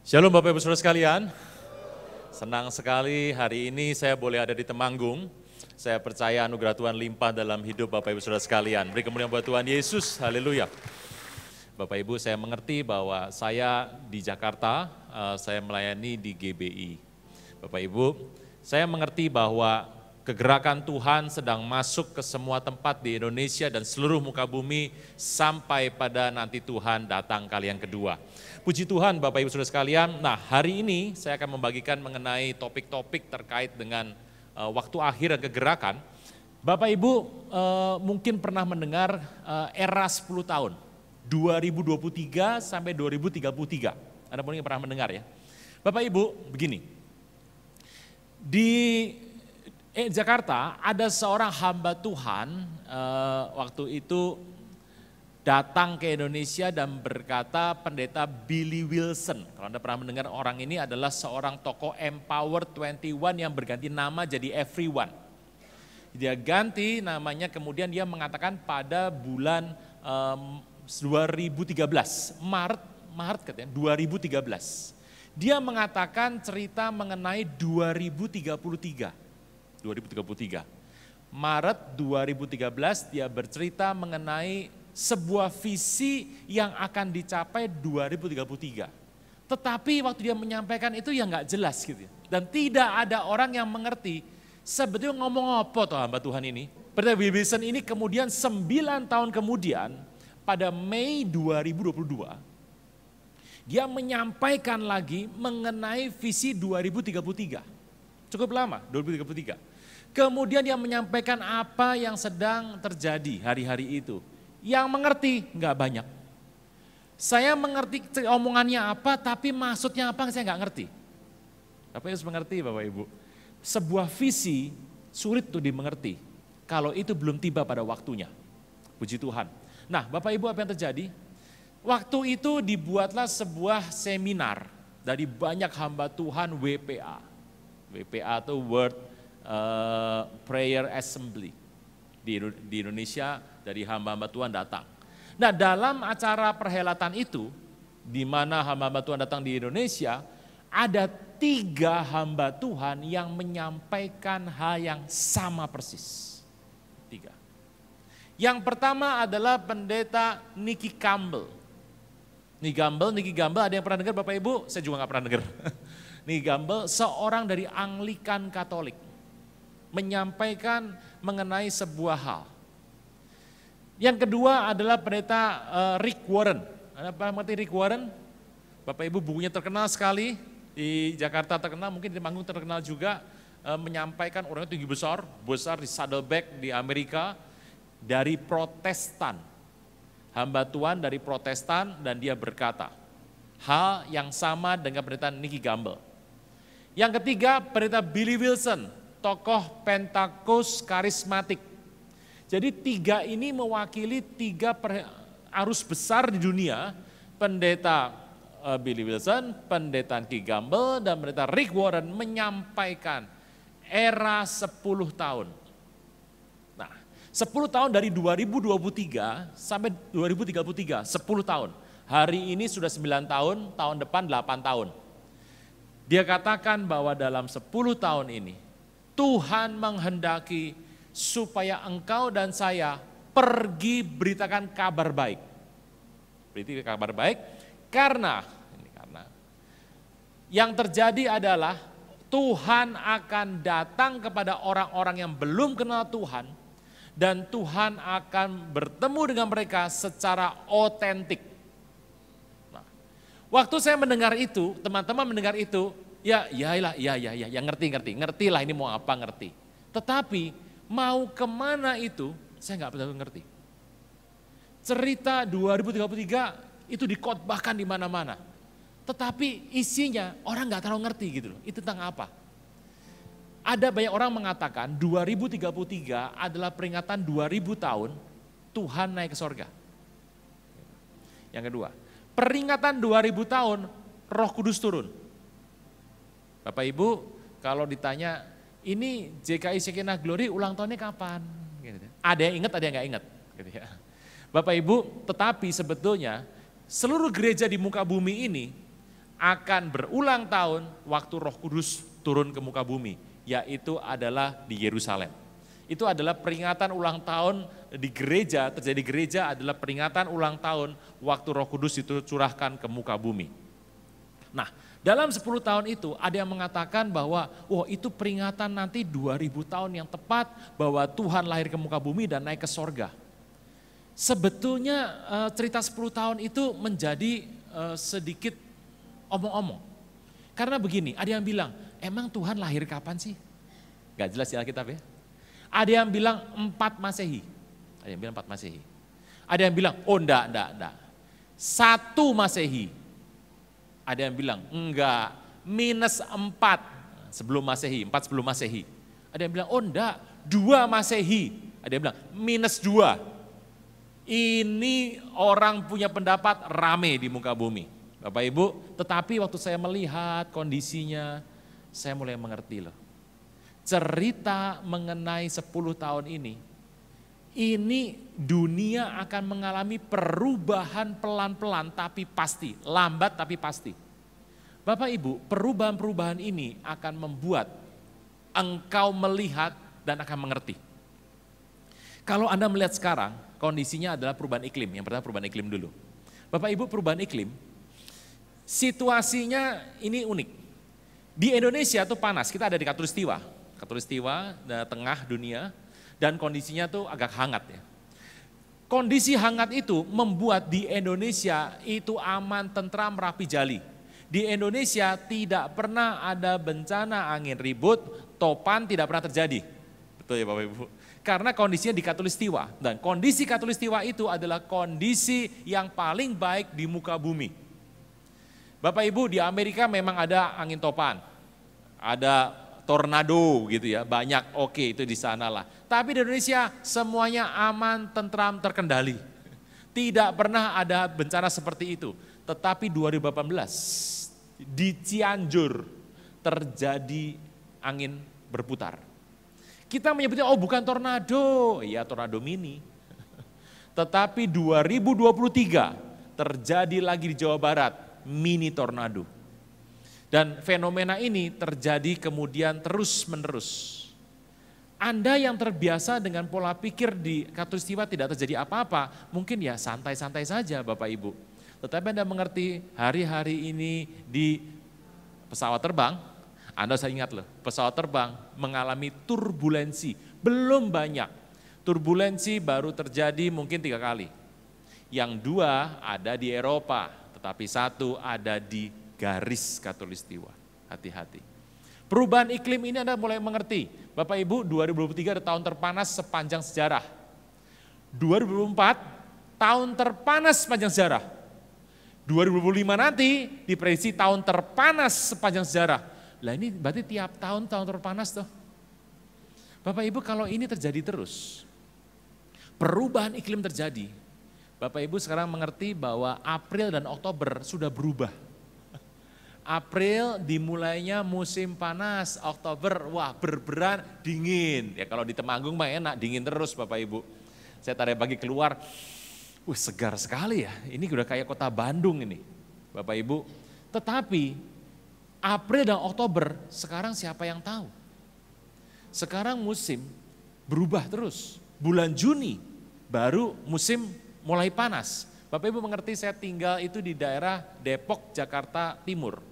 Shalom Bapak Ibu Saudara sekalian. Senang sekali hari ini saya boleh ada di Temanggung. Saya percaya anugerah Tuhan limpah dalam hidup Bapak Ibu Saudara sekalian. Beri kemuliaan buat Tuhan Yesus. Haleluya. Bapak Ibu saya mengerti bahwa saya di Jakarta, eh, saya melayani di GBI. Bapak Ibu, saya mengerti bahwa Kegerakan Tuhan sedang masuk ke semua tempat di Indonesia dan seluruh muka bumi sampai pada nanti Tuhan datang kali yang kedua. Puji Tuhan Bapak Ibu Saudara sekalian. Nah, hari ini saya akan membagikan mengenai topik-topik terkait dengan uh, waktu akhir dan kegerakan. Bapak Ibu uh, mungkin pernah mendengar uh, era 10 tahun. 2023 sampai 2033. Anda mungkin pernah mendengar ya. Bapak Ibu, begini. Di eh, Jakarta ada seorang hamba Tuhan eh, waktu itu datang ke Indonesia dan berkata pendeta Billy Wilson. Kalau Anda pernah mendengar orang ini adalah seorang tokoh Empower 21 yang berganti nama jadi Everyone. Dia ganti namanya kemudian dia mengatakan pada bulan um, 2013, Maret, Maret katanya 2013. Dia mengatakan cerita mengenai 2033 2033. Maret 2013 dia bercerita mengenai sebuah visi yang akan dicapai 2033. Tetapi waktu dia menyampaikan itu ya nggak jelas gitu. Ya. Dan tidak ada orang yang mengerti sebetulnya ngomong apa toh hamba Tuhan ini. Pendeta Wilson ini kemudian 9 tahun kemudian pada Mei 2022 dia menyampaikan lagi mengenai visi 2033. Cukup lama, 2033. Kemudian dia menyampaikan apa yang sedang terjadi hari-hari itu. Yang mengerti nggak banyak. Saya mengerti omongannya apa, tapi maksudnya apa saya nggak ngerti. Tapi harus mengerti Bapak Ibu. Sebuah visi sulit tuh dimengerti. Kalau itu belum tiba pada waktunya. Puji Tuhan. Nah Bapak Ibu apa yang terjadi? Waktu itu dibuatlah sebuah seminar dari banyak hamba Tuhan WPA. WPA atau World uh, prayer assembly di, di Indonesia dari hamba-hamba Tuhan datang. Nah dalam acara perhelatan itu, di mana hamba-hamba Tuhan datang di Indonesia, ada tiga hamba Tuhan yang menyampaikan hal yang sama persis. Tiga. Yang pertama adalah pendeta Nicky Campbell. Nicky Campbell, Nicky Campbell, ada yang pernah dengar Bapak Ibu? Saya juga nggak pernah dengar. Nicky Campbell, seorang dari Anglikan Katolik menyampaikan mengenai sebuah hal. Yang kedua adalah pendeta eh, Rick Warren. Ada pernah Rick Warren? Bapak Ibu bukunya terkenal sekali, di Jakarta terkenal, mungkin di Manggung terkenal juga, eh, menyampaikan orangnya tinggi besar, besar di Saddleback di Amerika, dari protestan. Hamba Tuhan dari protestan dan dia berkata, hal yang sama dengan pendeta Nicky Gamble. Yang ketiga pendeta Billy Wilson, tokoh Pentakus karismatik. Jadi tiga ini mewakili tiga per, arus besar di dunia, pendeta eh, Billy Wilson, pendeta Ki Gamble, dan pendeta Rick Warren menyampaikan era 10 tahun. Nah, 10 tahun dari 2023 sampai 2033, 10 tahun. Hari ini sudah 9 tahun, tahun depan 8 tahun. Dia katakan bahwa dalam 10 tahun ini Tuhan menghendaki supaya engkau dan saya pergi beritakan kabar baik. Berarti kabar baik karena ini karena yang terjadi adalah Tuhan akan datang kepada orang-orang yang belum kenal Tuhan dan Tuhan akan bertemu dengan mereka secara otentik. Nah, waktu saya mendengar itu, teman-teman mendengar itu, Ya, yailah, ya, ya, ya, ya, ngerti, ngerti, ngerti lah ini mau apa, ngerti. Tetapi mau kemana itu, saya nggak pernah ngerti. Cerita 2033 itu dikotbahkan di mana-mana. Tetapi isinya orang nggak terlalu ngerti gitu loh, itu tentang apa. Ada banyak orang mengatakan 2033 adalah peringatan 2000 tahun Tuhan naik ke sorga. Yang kedua, peringatan 2000 tahun roh kudus turun. Bapak Ibu, kalau ditanya ini JKI Sekinah Glory ulang tahunnya kapan? Gitu ya. Ada yang ingat, ada yang nggak ingat. Gitu ya. Bapak Ibu, tetapi sebetulnya seluruh gereja di muka bumi ini akan berulang tahun waktu Roh Kudus turun ke muka bumi, yaitu adalah di Yerusalem. Itu adalah peringatan ulang tahun di gereja, terjadi gereja adalah peringatan ulang tahun waktu Roh Kudus itu curahkan ke muka bumi. Nah, dalam 10 tahun itu ada yang mengatakan bahwa wah itu peringatan nanti 2000 tahun yang tepat bahwa Tuhan lahir ke muka bumi dan naik ke sorga. Sebetulnya eh, cerita 10 tahun itu menjadi eh, sedikit omong-omong. Karena begini, ada yang bilang, emang Tuhan lahir kapan sih? Gak jelas di Alkitab ya. Ada yang bilang 4 Masehi. Ada yang bilang 4 Masehi. Ada yang bilang, oh enggak, enggak, enggak. Satu Masehi, ada yang bilang, enggak, minus 4 sebelum masehi, 4 sebelum masehi. Ada yang bilang, oh enggak, 2 masehi. Ada yang bilang, minus 2. Ini orang punya pendapat rame di muka bumi. Bapak Ibu, tetapi waktu saya melihat kondisinya, saya mulai mengerti loh. Cerita mengenai 10 tahun ini ini dunia akan mengalami perubahan pelan-pelan tapi pasti, lambat tapi pasti. Bapak Ibu, perubahan-perubahan ini akan membuat engkau melihat dan akan mengerti. Kalau Anda melihat sekarang, kondisinya adalah perubahan iklim. Yang pertama perubahan iklim dulu. Bapak Ibu, perubahan iklim, situasinya ini unik. Di Indonesia itu panas, kita ada di Katulistiwa. Katulistiwa, eh, tengah dunia, dan kondisinya tuh agak hangat ya. Kondisi hangat itu membuat di Indonesia itu aman, tentram, rapi jali. Di Indonesia tidak pernah ada bencana angin ribut, topan tidak pernah terjadi. Betul ya Bapak Ibu? Karena kondisinya di katulistiwa. Dan kondisi katulistiwa itu adalah kondisi yang paling baik di muka bumi. Bapak Ibu di Amerika memang ada angin topan, ada tornado gitu ya, banyak oke okay, itu di sanalah. Tapi di Indonesia semuanya aman, tentram, terkendali. Tidak pernah ada bencana seperti itu. Tetapi 2018 di Cianjur terjadi angin berputar. Kita menyebutnya oh bukan tornado, ya tornado mini. Tetapi 2023 terjadi lagi di Jawa Barat mini tornado dan fenomena ini terjadi kemudian terus-menerus. Anda yang terbiasa dengan pola pikir di katulistiwa tidak terjadi apa-apa, mungkin ya santai-santai saja Bapak Ibu. Tetapi Anda mengerti hari-hari ini di pesawat terbang, Anda saya ingat loh, pesawat terbang mengalami turbulensi, belum banyak. Turbulensi baru terjadi mungkin tiga kali. Yang dua ada di Eropa, tetapi satu ada di garis katolistiwa Hati-hati. Perubahan iklim ini Anda mulai mengerti. Bapak Ibu, 2023 ada tahun terpanas sepanjang sejarah. 2024, tahun terpanas sepanjang sejarah. 2025 nanti diprediksi tahun terpanas sepanjang sejarah. Lah ini berarti tiap tahun tahun terpanas tuh. Bapak Ibu kalau ini terjadi terus, perubahan iklim terjadi, Bapak Ibu sekarang mengerti bahwa April dan Oktober sudah berubah April dimulainya musim panas, Oktober wah berberan dingin. Ya kalau di Temanggung mah enak dingin terus Bapak Ibu. Saya tadi pagi keluar, wah segar sekali ya. Ini udah kayak kota Bandung ini Bapak Ibu. Tetapi April dan Oktober sekarang siapa yang tahu? Sekarang musim berubah terus. Bulan Juni baru musim mulai panas. Bapak Ibu mengerti saya tinggal itu di daerah Depok, Jakarta Timur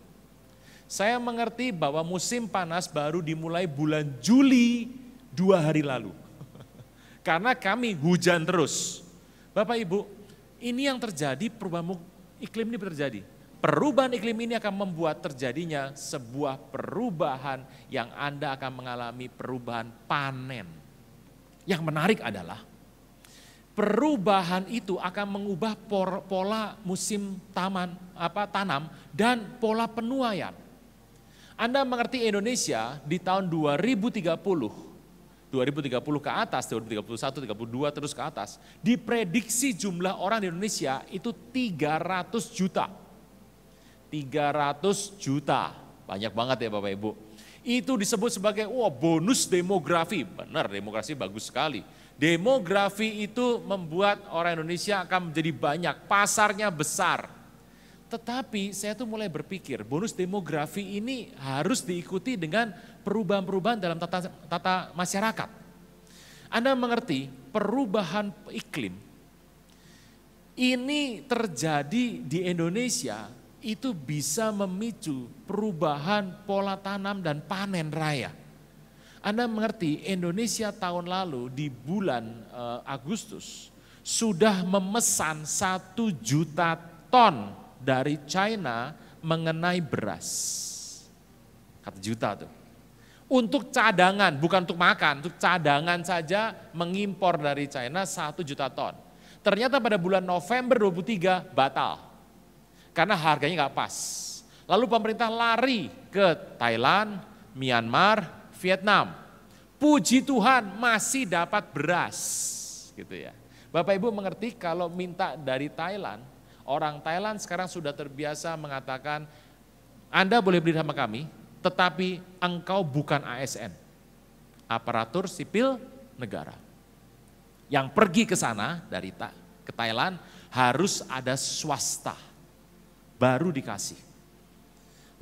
saya mengerti bahwa musim panas baru dimulai bulan Juli dua hari lalu. Karena kami hujan terus. Bapak Ibu, ini yang terjadi perubahan iklim ini terjadi. Perubahan iklim ini akan membuat terjadinya sebuah perubahan yang Anda akan mengalami perubahan panen. Yang menarik adalah perubahan itu akan mengubah pola musim taman apa tanam dan pola penuaian. Anda mengerti Indonesia di tahun 2030, 2030 ke atas, 2031, 32 terus ke atas, diprediksi jumlah orang di Indonesia itu 300 juta. 300 juta, banyak banget ya Bapak Ibu. Itu disebut sebagai wow, bonus demografi, benar demografi bagus sekali. Demografi itu membuat orang Indonesia akan menjadi banyak, pasarnya besar. Tetapi saya tuh mulai berpikir bonus demografi ini harus diikuti dengan perubahan-perubahan dalam tata, tata masyarakat. Anda mengerti perubahan iklim ini terjadi di Indonesia itu bisa memicu perubahan pola tanam dan panen raya. Anda mengerti Indonesia tahun lalu di bulan eh, Agustus sudah memesan satu juta ton dari China mengenai beras. Kata juta tuh. Untuk cadangan, bukan untuk makan, untuk cadangan saja mengimpor dari China satu juta ton. Ternyata pada bulan November 23 batal. Karena harganya nggak pas. Lalu pemerintah lari ke Thailand, Myanmar, Vietnam. Puji Tuhan masih dapat beras gitu ya. Bapak Ibu mengerti kalau minta dari Thailand Orang Thailand sekarang sudah terbiasa mengatakan, Anda boleh beli sama kami, tetapi engkau bukan ASN. Aparatur sipil negara. Yang pergi ke sana dari ta ke Thailand harus ada swasta. Baru dikasih.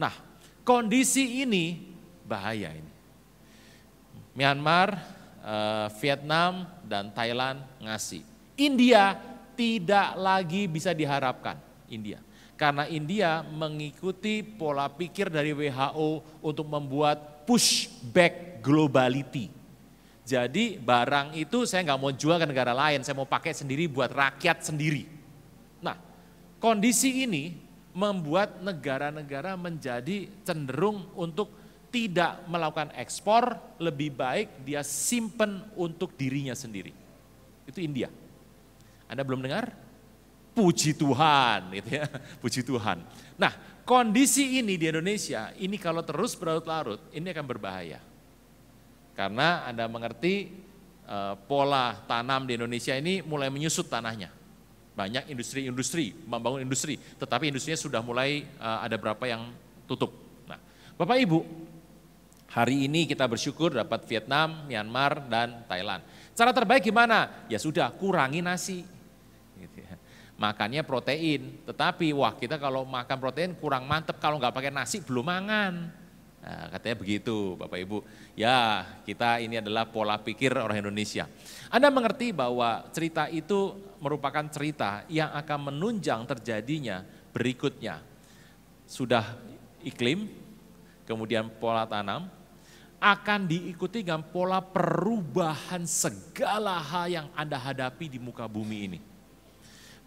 Nah, kondisi ini bahaya ini. Myanmar, eh, Vietnam, dan Thailand ngasih. India tidak lagi bisa diharapkan India. Karena India mengikuti pola pikir dari WHO untuk membuat push back globality. Jadi barang itu saya nggak mau jual ke negara lain, saya mau pakai sendiri buat rakyat sendiri. Nah kondisi ini membuat negara-negara menjadi cenderung untuk tidak melakukan ekspor, lebih baik dia simpen untuk dirinya sendiri. Itu India. Anda belum dengar? Puji Tuhan, gitu ya. Puji Tuhan. Nah, kondisi ini di Indonesia, ini kalau terus berlarut-larut, ini akan berbahaya. Karena Anda mengerti eh, pola tanam di Indonesia ini mulai menyusut tanahnya. Banyak industri-industri membangun industri, tetapi industrinya sudah mulai eh, ada berapa yang tutup. Nah, Bapak Ibu, Hari ini kita bersyukur dapat Vietnam, Myanmar, dan Thailand. Cara terbaik gimana? Ya sudah, kurangi nasi makannya protein. Tetapi wah kita kalau makan protein kurang mantep kalau nggak pakai nasi belum mangan. Nah, katanya begitu Bapak Ibu. Ya kita ini adalah pola pikir orang Indonesia. Anda mengerti bahwa cerita itu merupakan cerita yang akan menunjang terjadinya berikutnya. Sudah iklim, kemudian pola tanam, akan diikuti dengan pola perubahan segala hal yang Anda hadapi di muka bumi ini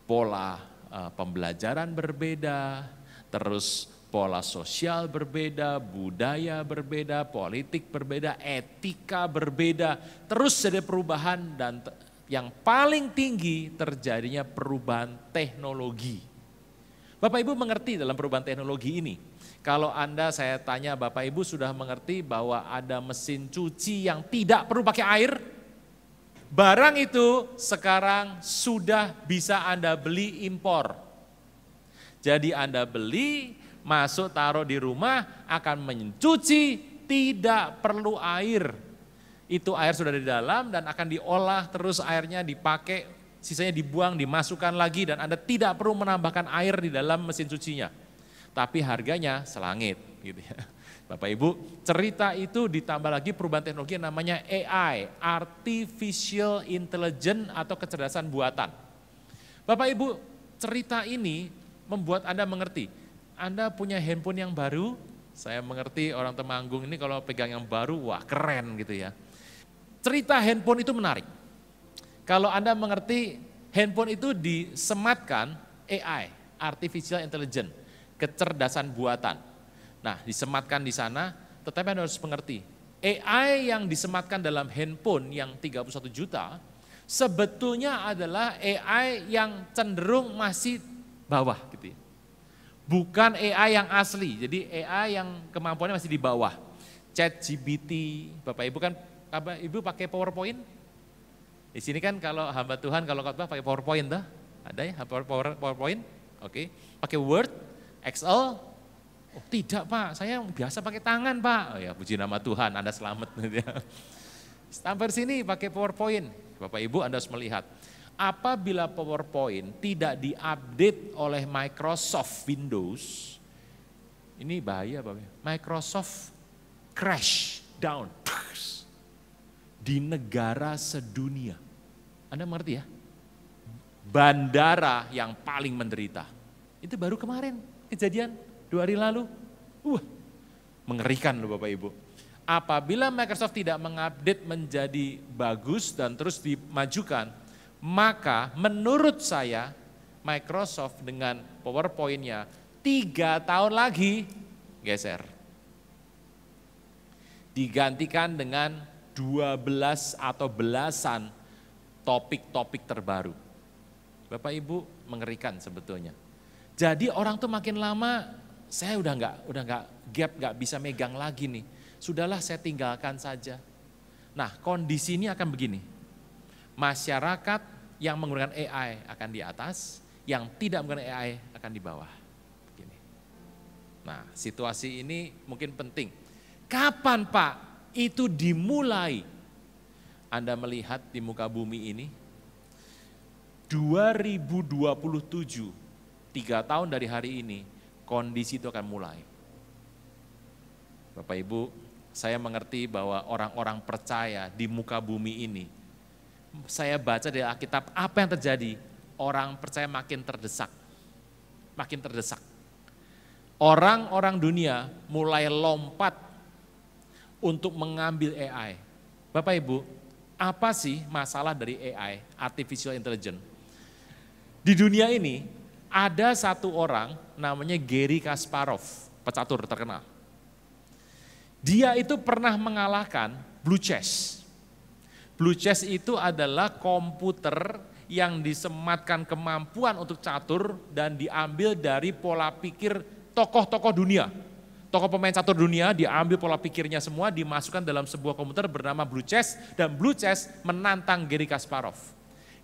pola uh, pembelajaran berbeda, terus pola sosial berbeda, budaya berbeda, politik berbeda, etika berbeda, terus ada perubahan dan yang paling tinggi terjadinya perubahan teknologi. Bapak Ibu mengerti dalam perubahan teknologi ini. Kalau Anda saya tanya Bapak Ibu sudah mengerti bahwa ada mesin cuci yang tidak perlu pakai air? Barang itu sekarang sudah bisa Anda beli impor. Jadi Anda beli, masuk taruh di rumah, akan mencuci, tidak perlu air. Itu air sudah di dalam dan akan diolah terus airnya dipakai, sisanya dibuang, dimasukkan lagi dan Anda tidak perlu menambahkan air di dalam mesin cucinya. Tapi harganya selangit gitu ya. Bapak Ibu, cerita itu ditambah lagi perubahan teknologi yang namanya AI, Artificial Intelligence atau kecerdasan buatan. Bapak Ibu, cerita ini membuat Anda mengerti. Anda punya handphone yang baru, saya mengerti orang Temanggung ini kalau pegang yang baru, wah keren gitu ya. Cerita handphone itu menarik. Kalau Anda mengerti, handphone itu disematkan AI, Artificial Intelligence, kecerdasan buatan Nah, disematkan di sana, tetapi Anda harus mengerti, AI yang disematkan dalam handphone yang 31 juta, sebetulnya adalah AI yang cenderung masih bawah gitu Bukan AI yang asli, jadi AI yang kemampuannya masih di bawah. Chat GBT, Bapak Ibu kan, Bapak Ibu pakai PowerPoint? Di sini kan kalau hamba Tuhan, kalau khotbah pakai PowerPoint dah, ada ya PowerPoint? Oke, okay. pakai Word, Excel, Oh, tidak Pak, saya biasa pakai tangan Pak. Oh, ya puji nama Tuhan, Anda selamat. Stamper sini pakai PowerPoint. Bapak Ibu Anda harus melihat. Apabila PowerPoint tidak diupdate oleh Microsoft Windows, ini bahaya Bapak. Microsoft crash down di negara sedunia. Anda mengerti ya? Bandara yang paling menderita. Itu baru kemarin kejadian Dua hari lalu, wah, mengerikan loh Bapak Ibu. Apabila Microsoft tidak mengupdate menjadi bagus dan terus dimajukan, maka menurut saya Microsoft dengan PowerPoint-nya tiga tahun lagi geser. Digantikan dengan 12 atau belasan topik-topik terbaru. Bapak Ibu mengerikan sebetulnya. Jadi orang tuh makin lama saya udah nggak udah nggak gap nggak bisa megang lagi nih. Sudahlah saya tinggalkan saja. Nah kondisi ini akan begini. Masyarakat yang menggunakan AI akan di atas, yang tidak menggunakan AI akan di bawah. Begini. Nah situasi ini mungkin penting. Kapan Pak itu dimulai? Anda melihat di muka bumi ini 2027, tiga tahun dari hari ini, kondisi itu akan mulai. Bapak Ibu, saya mengerti bahwa orang-orang percaya di muka bumi ini, saya baca di Alkitab apa yang terjadi, orang percaya makin terdesak, makin terdesak. Orang-orang dunia mulai lompat untuk mengambil AI. Bapak Ibu, apa sih masalah dari AI, artificial intelligence? Di dunia ini, ada satu orang namanya Gary Kasparov, pecatur terkenal. Dia itu pernah mengalahkan Blue Chess. Blue Chess itu adalah komputer yang disematkan kemampuan untuk catur dan diambil dari pola pikir tokoh-tokoh dunia. Tokoh pemain catur dunia diambil pola pikirnya semua dimasukkan dalam sebuah komputer bernama Blue Chess dan Blue Chess menantang Gary Kasparov.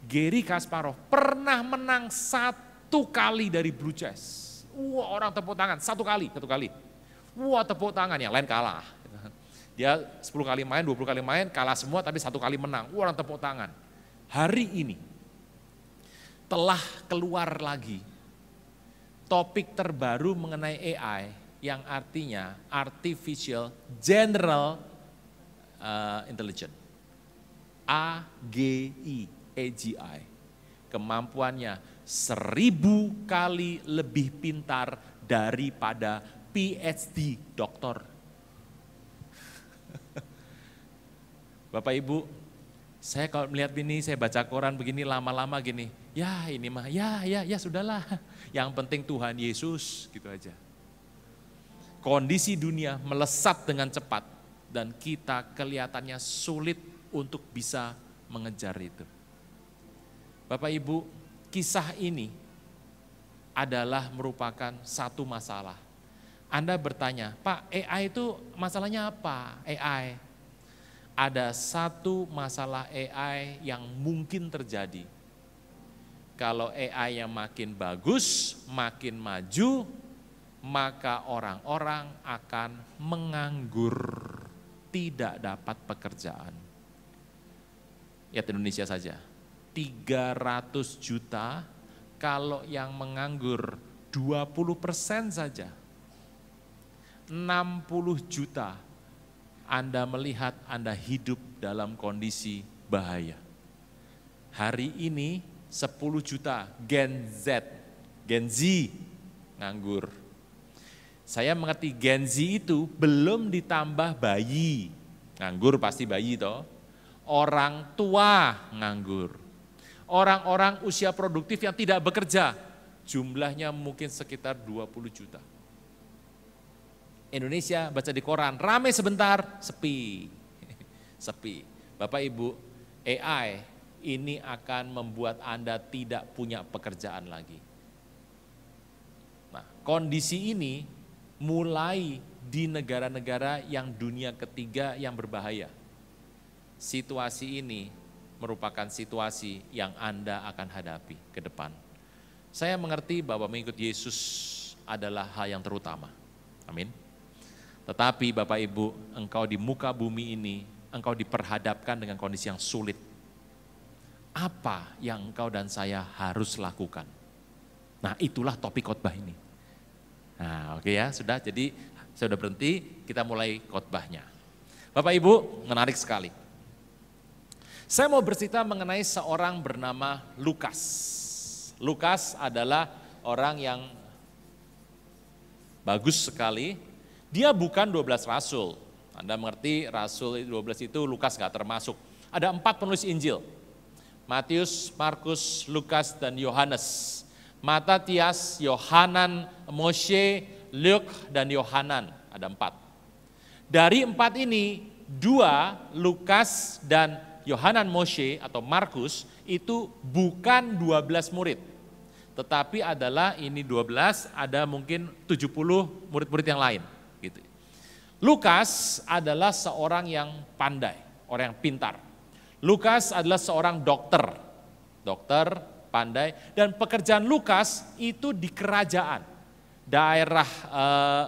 Gary Kasparov pernah menang satu satu kali dari blue chess. Wah orang tepuk tangan, satu kali, satu kali. Wah tepuk tangan, yang lain kalah. Dia 10 kali main, 20 kali main, kalah semua tapi satu kali menang. Wah orang tepuk tangan. Hari ini telah keluar lagi topik terbaru mengenai AI yang artinya artificial general uh, intelligence. AGI, AGI. E Kemampuannya seribu kali lebih pintar daripada PhD doktor. Bapak Ibu, saya kalau melihat ini, saya baca koran begini lama-lama gini, ya ini mah, ya, ya, ya sudahlah. Yang penting Tuhan Yesus, gitu aja. Kondisi dunia melesat dengan cepat dan kita kelihatannya sulit untuk bisa mengejar itu. Bapak Ibu, kisah ini adalah merupakan satu masalah. Anda bertanya, Pak AI itu masalahnya apa? AI. Ada satu masalah AI yang mungkin terjadi. Kalau AI yang makin bagus, makin maju, maka orang-orang akan menganggur, tidak dapat pekerjaan. Ya, Indonesia saja, 300 juta kalau yang menganggur 20 persen saja 60 juta Anda melihat Anda hidup dalam kondisi bahaya hari ini 10 juta Gen Z Gen Z nganggur saya mengerti Gen Z itu belum ditambah bayi nganggur pasti bayi toh orang tua nganggur orang-orang usia produktif yang tidak bekerja. Jumlahnya mungkin sekitar 20 juta. Indonesia baca di koran, rame sebentar, sepi. sepi. Bapak Ibu, AI ini akan membuat Anda tidak punya pekerjaan lagi. Nah, kondisi ini mulai di negara-negara yang dunia ketiga yang berbahaya. Situasi ini merupakan situasi yang Anda akan hadapi ke depan. Saya mengerti bahwa mengikut Yesus adalah hal yang terutama. Amin. Tetapi Bapak Ibu, engkau di muka bumi ini, engkau diperhadapkan dengan kondisi yang sulit. Apa yang engkau dan saya harus lakukan? Nah itulah topik khotbah ini. Nah oke ya, sudah jadi saya sudah berhenti, kita mulai khotbahnya. Bapak Ibu, menarik sekali. Saya mau bercerita mengenai seorang bernama Lukas. Lukas adalah orang yang bagus sekali. Dia bukan 12 rasul. Anda mengerti rasul 12 itu Lukas gak termasuk. Ada empat penulis Injil. Matius, Markus, Lukas, dan Yohanes. Matatias, Yohanan, Moshe, Luke, dan Yohanan. Ada empat. Dari empat ini, dua Lukas dan Yohanan Moshe atau Markus itu bukan 12 murid. Tetapi adalah ini 12, ada mungkin 70 murid-murid yang lain. Gitu. Lukas adalah seorang yang pandai, orang yang pintar. Lukas adalah seorang dokter, dokter pandai, dan pekerjaan Lukas itu di kerajaan, daerah eh,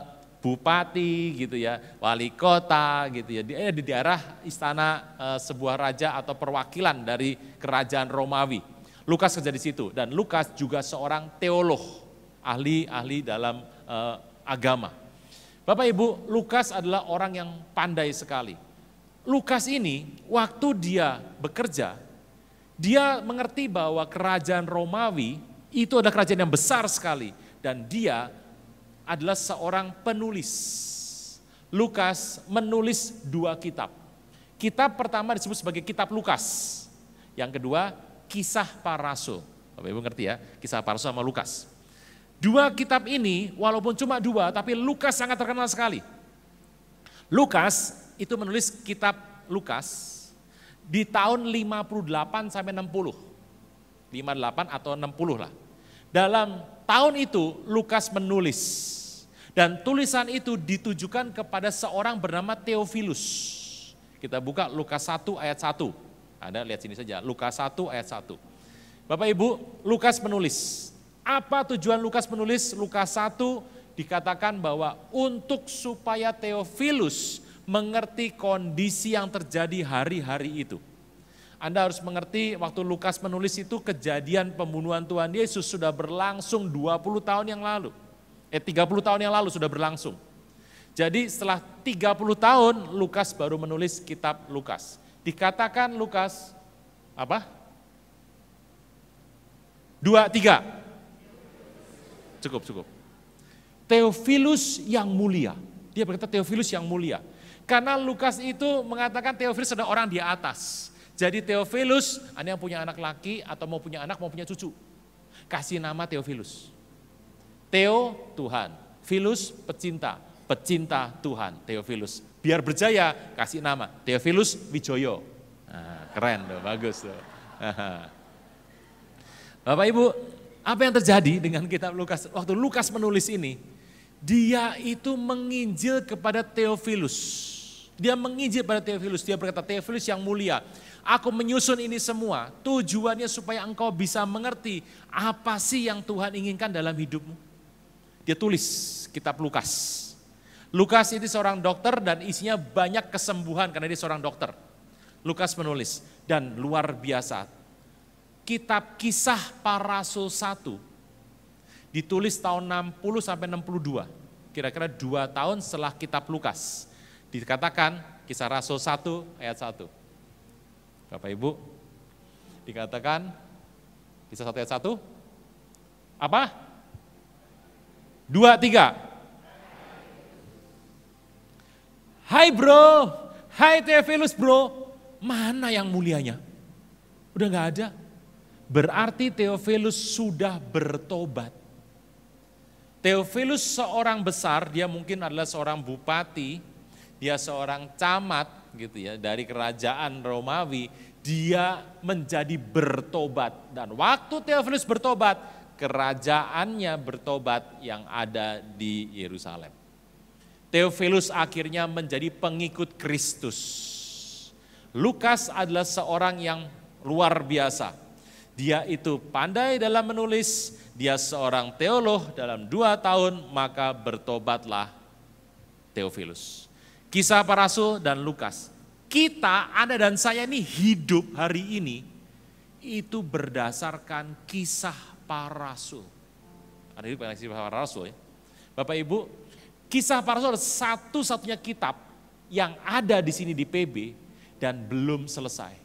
bupati gitu ya, wali kota gitu ya. eh, di daerah istana eh, sebuah raja atau perwakilan dari kerajaan Romawi. Lukas kerja di situ dan Lukas juga seorang teolog, ahli-ahli dalam eh, agama. Bapak Ibu, Lukas adalah orang yang pandai sekali. Lukas ini waktu dia bekerja, dia mengerti bahwa kerajaan Romawi itu ada kerajaan yang besar sekali dan dia adalah seorang penulis. Lukas menulis dua kitab. Kitab pertama disebut sebagai kitab Lukas. Yang kedua, kisah para rasul. Bapak Ibu ngerti ya, kisah para rasul sama Lukas. Dua kitab ini walaupun cuma dua tapi Lukas sangat terkenal sekali. Lukas itu menulis kitab Lukas di tahun 58 sampai 60. 58 atau 60 lah. Dalam tahun itu Lukas menulis dan tulisan itu ditujukan kepada seorang bernama Theophilus. Kita buka Lukas 1 ayat 1. Anda lihat sini saja, Lukas 1 ayat 1. Bapak Ibu, Lukas menulis. Apa tujuan Lukas menulis? Lukas 1 dikatakan bahwa untuk supaya Theophilus mengerti kondisi yang terjadi hari-hari itu. Anda harus mengerti waktu Lukas menulis itu kejadian pembunuhan Tuhan Yesus sudah berlangsung 20 tahun yang lalu. Ya eh, 30 tahun yang lalu sudah berlangsung. Jadi setelah 30 tahun Lukas baru menulis kitab Lukas. Dikatakan Lukas apa? Dua, tiga. Cukup, cukup. Teofilus yang mulia. Dia berkata Teofilus yang mulia. Karena Lukas itu mengatakan Teofilus adalah orang di atas. Jadi Teofilus, Anda yang punya anak laki atau mau punya anak, mau punya cucu. Kasih nama Teofilus. Teo Tuhan, Filus pecinta, pecinta Tuhan, Theophilus. Biar berjaya kasih nama Theophilus Wijoyo. Nah, keren tuh, bagus tuh. Bapak Ibu, apa yang terjadi dengan kitab Lukas? Waktu Lukas menulis ini, dia itu menginjil kepada Teofilus. Dia menginjil pada Teofilus, dia berkata, Teofilus yang mulia, aku menyusun ini semua, tujuannya supaya engkau bisa mengerti apa sih yang Tuhan inginkan dalam hidupmu. Dia tulis kitab Lukas. Lukas itu seorang dokter dan isinya banyak kesembuhan karena dia seorang dokter. Lukas menulis dan luar biasa. Kitab Kisah Para Rasul satu ditulis tahun 60 sampai 62. Kira-kira dua tahun setelah kitab Lukas. Dikatakan Kisah Rasul satu ayat satu, Bapak Ibu, dikatakan Kisah 1 ayat 1 apa? Dua, tiga. Hai bro, hai Tevelus bro, mana yang mulianya? Udah gak ada. Berarti Theophilus sudah bertobat. Theophilus seorang besar, dia mungkin adalah seorang bupati, dia seorang camat gitu ya, dari kerajaan Romawi, dia menjadi bertobat. Dan waktu Theophilus bertobat, kerajaannya bertobat yang ada di Yerusalem. Theophilus akhirnya menjadi pengikut Kristus. Lukas adalah seorang yang luar biasa. Dia itu pandai dalam menulis, dia seorang teolog dalam dua tahun, maka bertobatlah Theophilus. Kisah para rasul dan Lukas. Kita, Anda dan saya ini hidup hari ini, itu berdasarkan kisah para rasul. Ada itu koleksi para rasul ya. Bapak Ibu, kisah para rasul satu-satunya kitab yang ada di sini di PB dan belum selesai.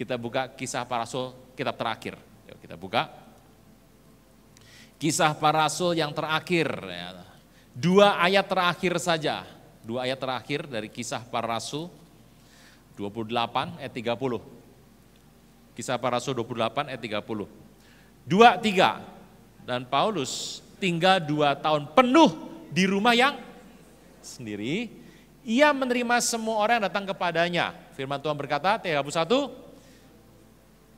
Kita buka kisah para rasul kitab terakhir. Yuk kita buka. Kisah para rasul yang terakhir. Ya. Dua ayat terakhir saja. Dua ayat terakhir dari kisah para rasul 28 ayat 30. Kisah para rasul 28 ayat 30 dua tiga dan Paulus tinggal dua tahun penuh di rumah yang sendiri ia menerima semua orang yang datang kepadanya firman Tuhan berkata satu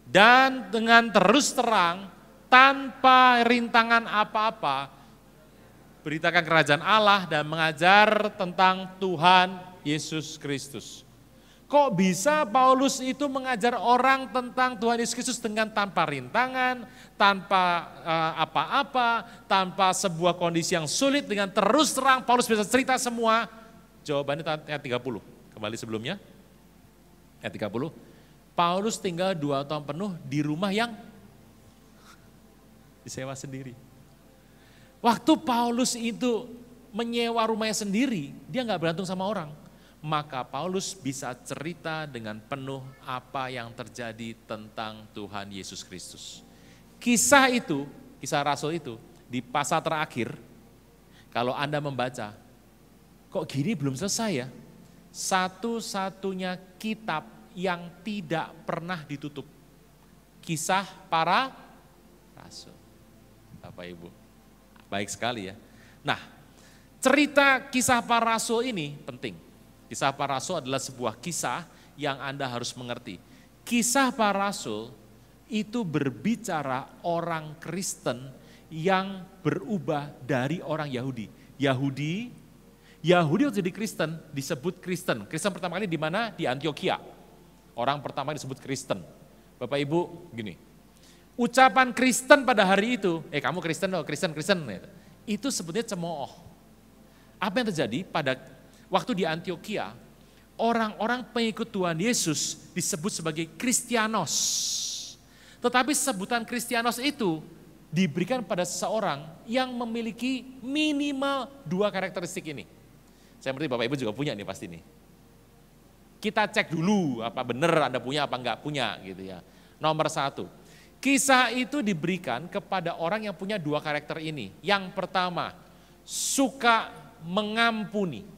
dan dengan terus terang tanpa rintangan apa-apa beritakan kerajaan Allah dan mengajar tentang Tuhan Yesus Kristus Kok bisa Paulus itu mengajar orang tentang Tuhan Yesus Kristus dengan tanpa rintangan, tanpa eh, apa-apa, uh, tanpa sebuah kondisi yang sulit dengan terus terang Paulus bisa cerita semua? Jawabannya ayat 30. Kembali sebelumnya. Ayat 30. Paulus tinggal dua tahun penuh di rumah yang disewa sendiri. Waktu Paulus itu menyewa rumahnya sendiri, dia nggak berantem sama orang maka Paulus bisa cerita dengan penuh apa yang terjadi tentang Tuhan Yesus Kristus. Kisah itu, kisah rasul itu, di pasal terakhir, kalau Anda membaca, kok gini belum selesai ya? Satu-satunya kitab yang tidak pernah ditutup. Kisah para rasul. Bapak Ibu, baik sekali ya. Nah, cerita kisah para rasul ini penting Kisah para rasul adalah sebuah kisah yang Anda harus mengerti. Kisah para rasul itu berbicara orang Kristen yang berubah dari orang Yahudi. Yahudi Yahudi untuk jadi Kristen disebut Kristen. Kristen pertama kali di mana? Di Antioquia. Orang pertama disebut Kristen. Bapak Ibu, gini. Ucapan Kristen pada hari itu, eh kamu Kristen loh, Kristen, Kristen. Gitu. Itu sebetulnya cemooh. Apa yang terjadi pada Waktu di Antioquia, orang-orang pengikut Tuhan Yesus disebut sebagai Kristianos. Tetapi sebutan Kristianos itu diberikan pada seseorang yang memiliki minimal dua karakteristik ini. Saya berarti Bapak Ibu juga punya nih pasti nih. Kita cek dulu apa benar Anda punya apa enggak punya gitu ya. Nomor satu, kisah itu diberikan kepada orang yang punya dua karakter ini. Yang pertama, suka mengampuni.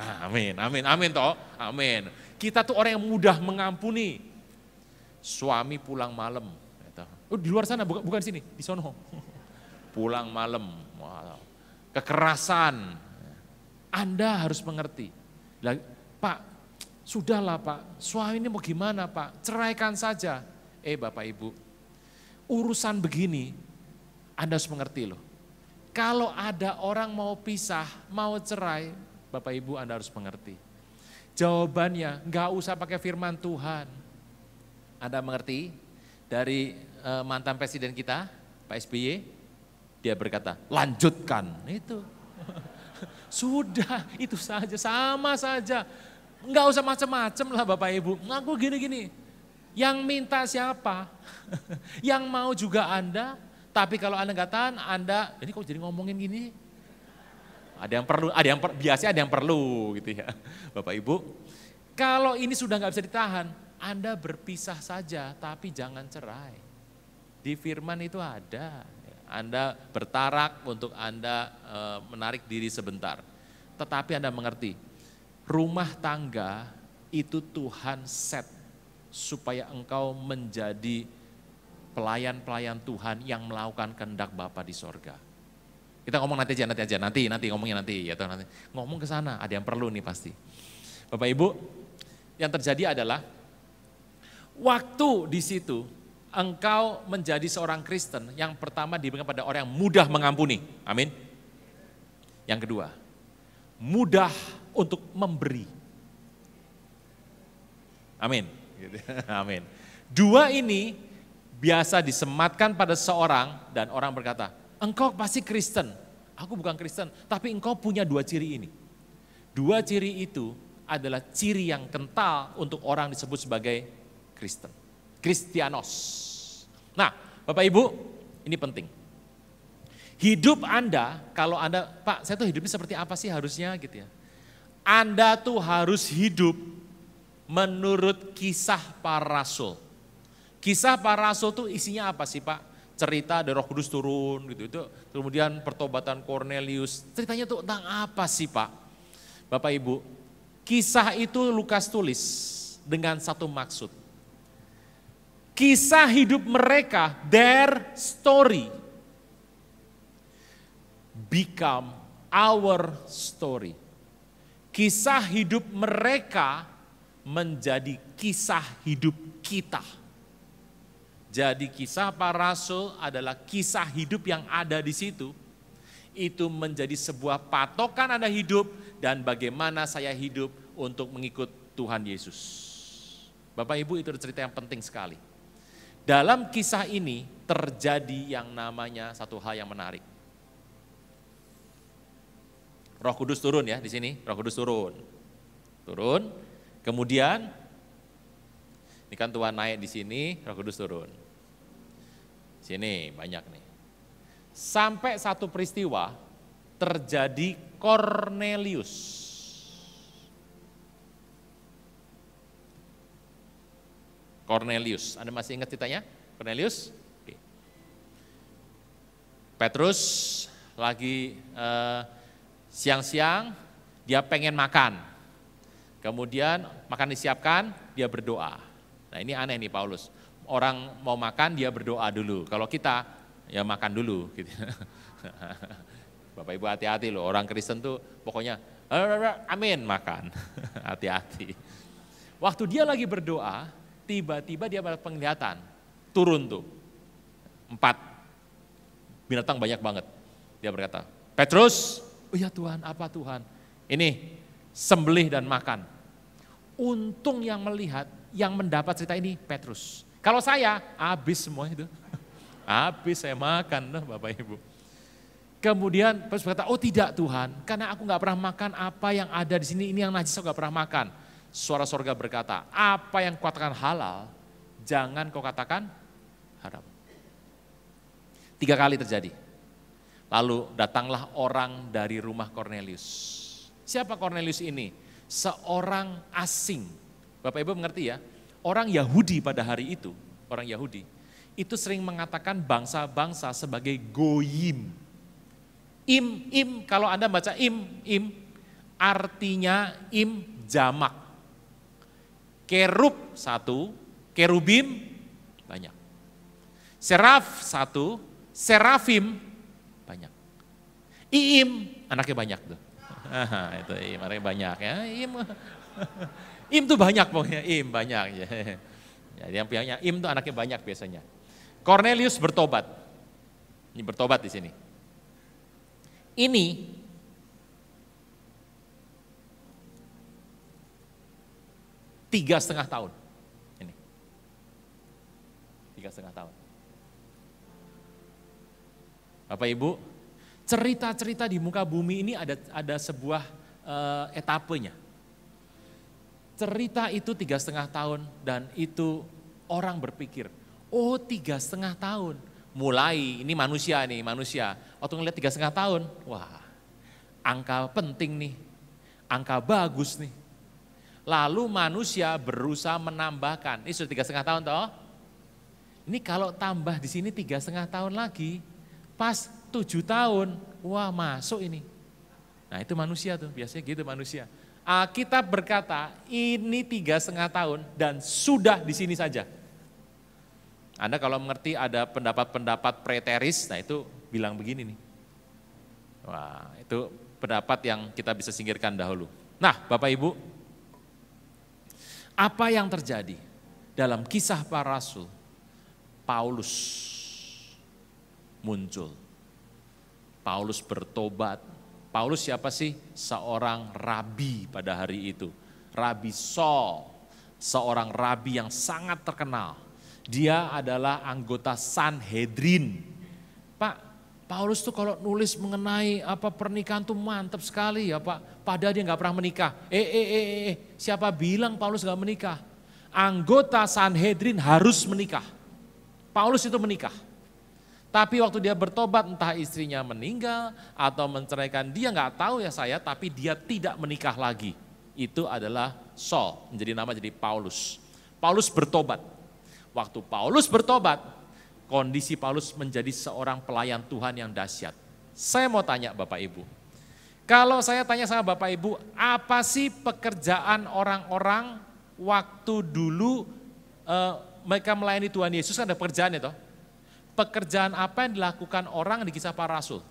Ah, amin, amin, amin toh, amin. Kita tuh orang yang mudah mengampuni. Suami pulang malam, oh di luar sana bukan, bukan sini, di sono. Pulang malam, kekerasan. Anda harus mengerti. Pak, sudahlah Pak, suami ini mau gimana Pak, ceraikan saja. Eh Bapak Ibu, urusan begini Anda harus mengerti loh. Kalau ada orang mau pisah, mau cerai, Bapak Ibu Anda harus mengerti. Jawabannya, nggak usah pakai firman Tuhan. Anda mengerti dari uh, mantan presiden kita, Pak SBY, dia berkata, lanjutkan. Itu. Sudah, itu saja, sama saja. Nggak usah macam-macam lah Bapak Ibu. Ngaku gini-gini, yang minta siapa? yang mau juga Anda, tapi kalau Anda nggak tahan, Anda, ini kok jadi ngomongin gini? Ada yang perlu, ada yang per, biasa ada yang perlu gitu ya. Bapak Ibu, kalau ini sudah nggak bisa ditahan, Anda berpisah saja tapi jangan cerai. Di firman itu ada. Anda bertarak untuk Anda e, menarik diri sebentar. Tetapi Anda mengerti, rumah tangga itu Tuhan set supaya engkau menjadi pelayan-pelayan Tuhan yang melakukan kehendak Bapa di sorga. Kita ngomong nanti aja, nanti aja, nanti, nanti ngomongnya nanti, ya nanti. Ngomong ke sana, ada yang perlu nih pasti. Bapak Ibu, yang terjadi adalah waktu di situ engkau menjadi seorang Kristen yang pertama diberikan pada orang yang mudah mengampuni. Amin. Yang kedua, mudah untuk memberi. Amin. Amin. Dua ini biasa disematkan pada seorang dan orang berkata, engkau pasti Kristen. Aku bukan Kristen, tapi engkau punya dua ciri ini. Dua ciri itu adalah ciri yang kental untuk orang disebut sebagai Kristen. Kristianos. Nah, Bapak Ibu, ini penting. Hidup Anda, kalau Anda, Pak, saya tuh hidupnya seperti apa sih harusnya gitu ya. Anda tuh harus hidup menurut kisah para rasul. Kisah para rasul tuh isinya apa sih Pak? cerita dari Roh Kudus turun gitu itu kemudian pertobatan Cornelius ceritanya tuh tentang apa sih Pak Bapak Ibu kisah itu Lukas tulis dengan satu maksud kisah hidup mereka their story become our story kisah hidup mereka menjadi kisah hidup kita jadi kisah para rasul adalah kisah hidup yang ada di situ. Itu menjadi sebuah patokan ada hidup dan bagaimana saya hidup untuk mengikut Tuhan Yesus. Bapak Ibu itu cerita yang penting sekali. Dalam kisah ini terjadi yang namanya satu hal yang menarik. Roh Kudus turun ya di sini, Roh Kudus turun. Turun. Kemudian ini kan Tuhan naik di sini, Roh Kudus turun. Sini banyak nih. Sampai satu peristiwa terjadi Cornelius. Cornelius, Anda masih ingat ceritanya? Cornelius? Oke. Petrus lagi eh, siang-siang, eh, dia pengen makan. Kemudian makan disiapkan, dia berdoa. Nah ini aneh nih Paulus orang mau makan dia berdoa dulu. Kalau kita ya makan dulu gitu. Bapak Ibu hati-hati loh, orang Kristen tuh pokoknya amin makan. Hati-hati. Waktu dia lagi berdoa, tiba-tiba dia melihat penglihatan. Turun tuh. Empat binatang banyak banget. Dia berkata, "Petrus, oh ya Tuhan, apa Tuhan? Ini sembelih dan makan." Untung yang melihat, yang mendapat cerita ini Petrus. Kalau saya, habis semua itu. Habis saya makan, nah, Bapak Ibu. Kemudian Petrus berkata, oh tidak Tuhan, karena aku nggak pernah makan apa yang ada di sini, ini yang najis aku nggak pernah makan. Suara sorga berkata, apa yang kuatkan halal, jangan kau katakan haram. Tiga kali terjadi. Lalu datanglah orang dari rumah Cornelius. Siapa Cornelius ini? Seorang asing. Bapak Ibu mengerti ya, orang Yahudi pada hari itu, orang Yahudi, itu sering mengatakan bangsa-bangsa sebagai goyim. Im, im, kalau Anda baca im, im, artinya im jamak. Kerub satu, kerubim banyak. Seraf satu, serafim banyak. Iim, anaknya banyak tuh. itu im, anaknya banyak ya. Im. Im tuh banyak pokoknya, im banyak. Jadi ya, yang punya im tuh anaknya banyak biasanya. Cornelius bertobat. Ini bertobat di sini. Ini tiga setengah tahun. Ini tiga setengah tahun. Bapak Ibu, cerita-cerita di muka bumi ini ada ada sebuah uh, etapenya cerita itu tiga setengah tahun dan itu orang berpikir, oh tiga setengah tahun. Mulai, ini manusia nih, manusia. Waktu ngeliat tiga setengah tahun, wah angka penting nih, angka bagus nih. Lalu manusia berusaha menambahkan, ini sudah tiga setengah tahun toh. Ini kalau tambah di sini tiga setengah tahun lagi, pas tujuh tahun, wah masuk ini. Nah itu manusia tuh, biasanya gitu manusia Alkitab ah, berkata ini tiga setengah tahun dan sudah di sini saja. Anda kalau mengerti ada pendapat-pendapat preteris, nah itu bilang begini nih. Wah, itu pendapat yang kita bisa singkirkan dahulu. Nah, Bapak Ibu, apa yang terjadi dalam kisah para rasul? Paulus muncul. Paulus bertobat, Paulus siapa sih? Seorang rabi pada hari itu. Rabi Saul, seorang rabi yang sangat terkenal. Dia adalah anggota Sanhedrin. Pak, Paulus tuh kalau nulis mengenai apa pernikahan tuh mantap sekali ya Pak. Padahal dia nggak pernah menikah. Eh, eh, eh, eh, eh, siapa bilang Paulus nggak menikah? Anggota Sanhedrin harus menikah. Paulus itu menikah. Tapi waktu dia bertobat entah istrinya meninggal atau menceraikan dia nggak tahu ya saya tapi dia tidak menikah lagi. Itu adalah Saul menjadi nama jadi Paulus. Paulus bertobat. Waktu Paulus bertobat kondisi Paulus menjadi seorang pelayan Tuhan yang dahsyat. Saya mau tanya Bapak Ibu. Kalau saya tanya sama Bapak Ibu, apa sih pekerjaan orang-orang waktu dulu eh, mereka melayani Tuhan Yesus kan ada pekerjaan itu? Ya pekerjaan apa yang dilakukan orang di kisah para rasul?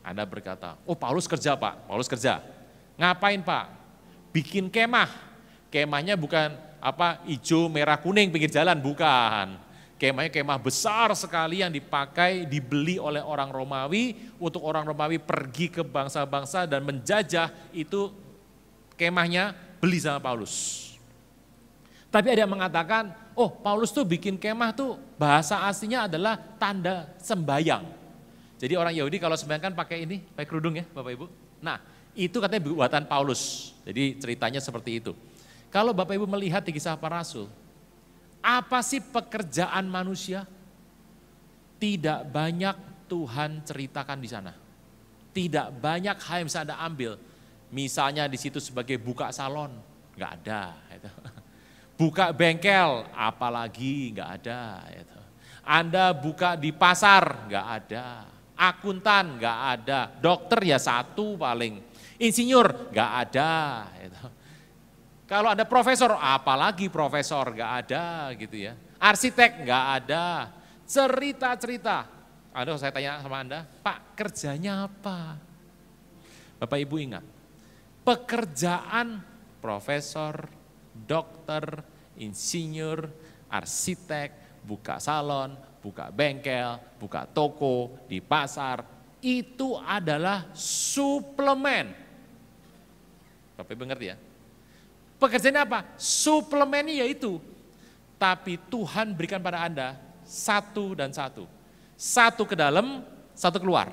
Anda berkata, oh Paulus kerja pak, Paulus kerja. Ngapain pak? Bikin kemah. Kemahnya bukan apa hijau, merah, kuning, pinggir jalan, bukan. Kemahnya kemah besar sekali yang dipakai, dibeli oleh orang Romawi, untuk orang Romawi pergi ke bangsa-bangsa dan menjajah itu kemahnya beli sama Paulus. Tapi ada yang mengatakan oh Paulus tuh bikin kemah tuh bahasa aslinya adalah tanda sembayang. Jadi orang Yahudi kalau sembayang kan pakai ini, pakai kerudung ya Bapak Ibu. Nah itu katanya buatan Paulus, jadi ceritanya seperti itu. Kalau Bapak Ibu melihat di kisah para rasul, apa sih pekerjaan manusia? Tidak banyak Tuhan ceritakan di sana. Tidak banyak hal yang bisa Anda ambil. Misalnya di situ sebagai buka salon, nggak ada. Gitu buka bengkel, apalagi nggak ada. Itu. Anda buka di pasar, nggak ada. Akuntan nggak ada, dokter ya satu paling, insinyur nggak ada. Itu. Kalau ada profesor, apalagi profesor nggak ada gitu ya. Arsitek nggak ada. Cerita-cerita. Aduh saya tanya sama Anda, Pak kerjanya apa? Bapak Ibu ingat, pekerjaan profesor, dokter, insinyur, arsitek, buka salon, buka bengkel, buka toko, di pasar. Itu adalah suplemen. Tapi mengerti ya? Pekerjaannya apa? Suplemennya yaitu. Tapi Tuhan berikan pada Anda satu dan satu. Satu ke dalam, satu keluar.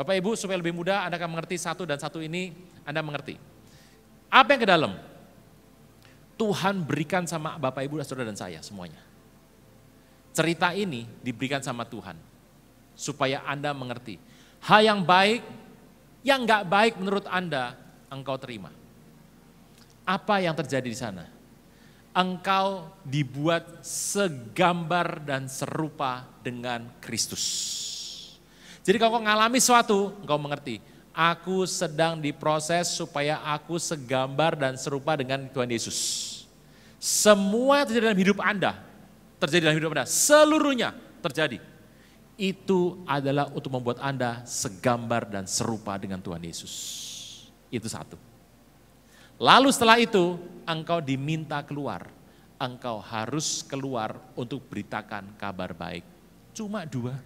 Bapak Ibu supaya lebih mudah Anda akan mengerti satu dan satu ini Anda mengerti. Apa yang ke dalam? Tuhan berikan sama Bapak Ibu Saudara dan saya semuanya. Cerita ini diberikan sama Tuhan supaya Anda mengerti. Hal yang baik, yang nggak baik menurut Anda, engkau terima. Apa yang terjadi di sana? Engkau dibuat segambar dan serupa dengan Kristus. Jadi kalau kau ngalami sesuatu, engkau mengerti. Aku sedang diproses supaya aku segambar dan serupa dengan Tuhan Yesus. Semua yang terjadi dalam hidup Anda, terjadi dalam hidup Anda, seluruhnya terjadi. Itu adalah untuk membuat Anda segambar dan serupa dengan Tuhan Yesus. Itu satu. Lalu setelah itu, engkau diminta keluar. Engkau harus keluar untuk beritakan kabar baik. Cuma dua.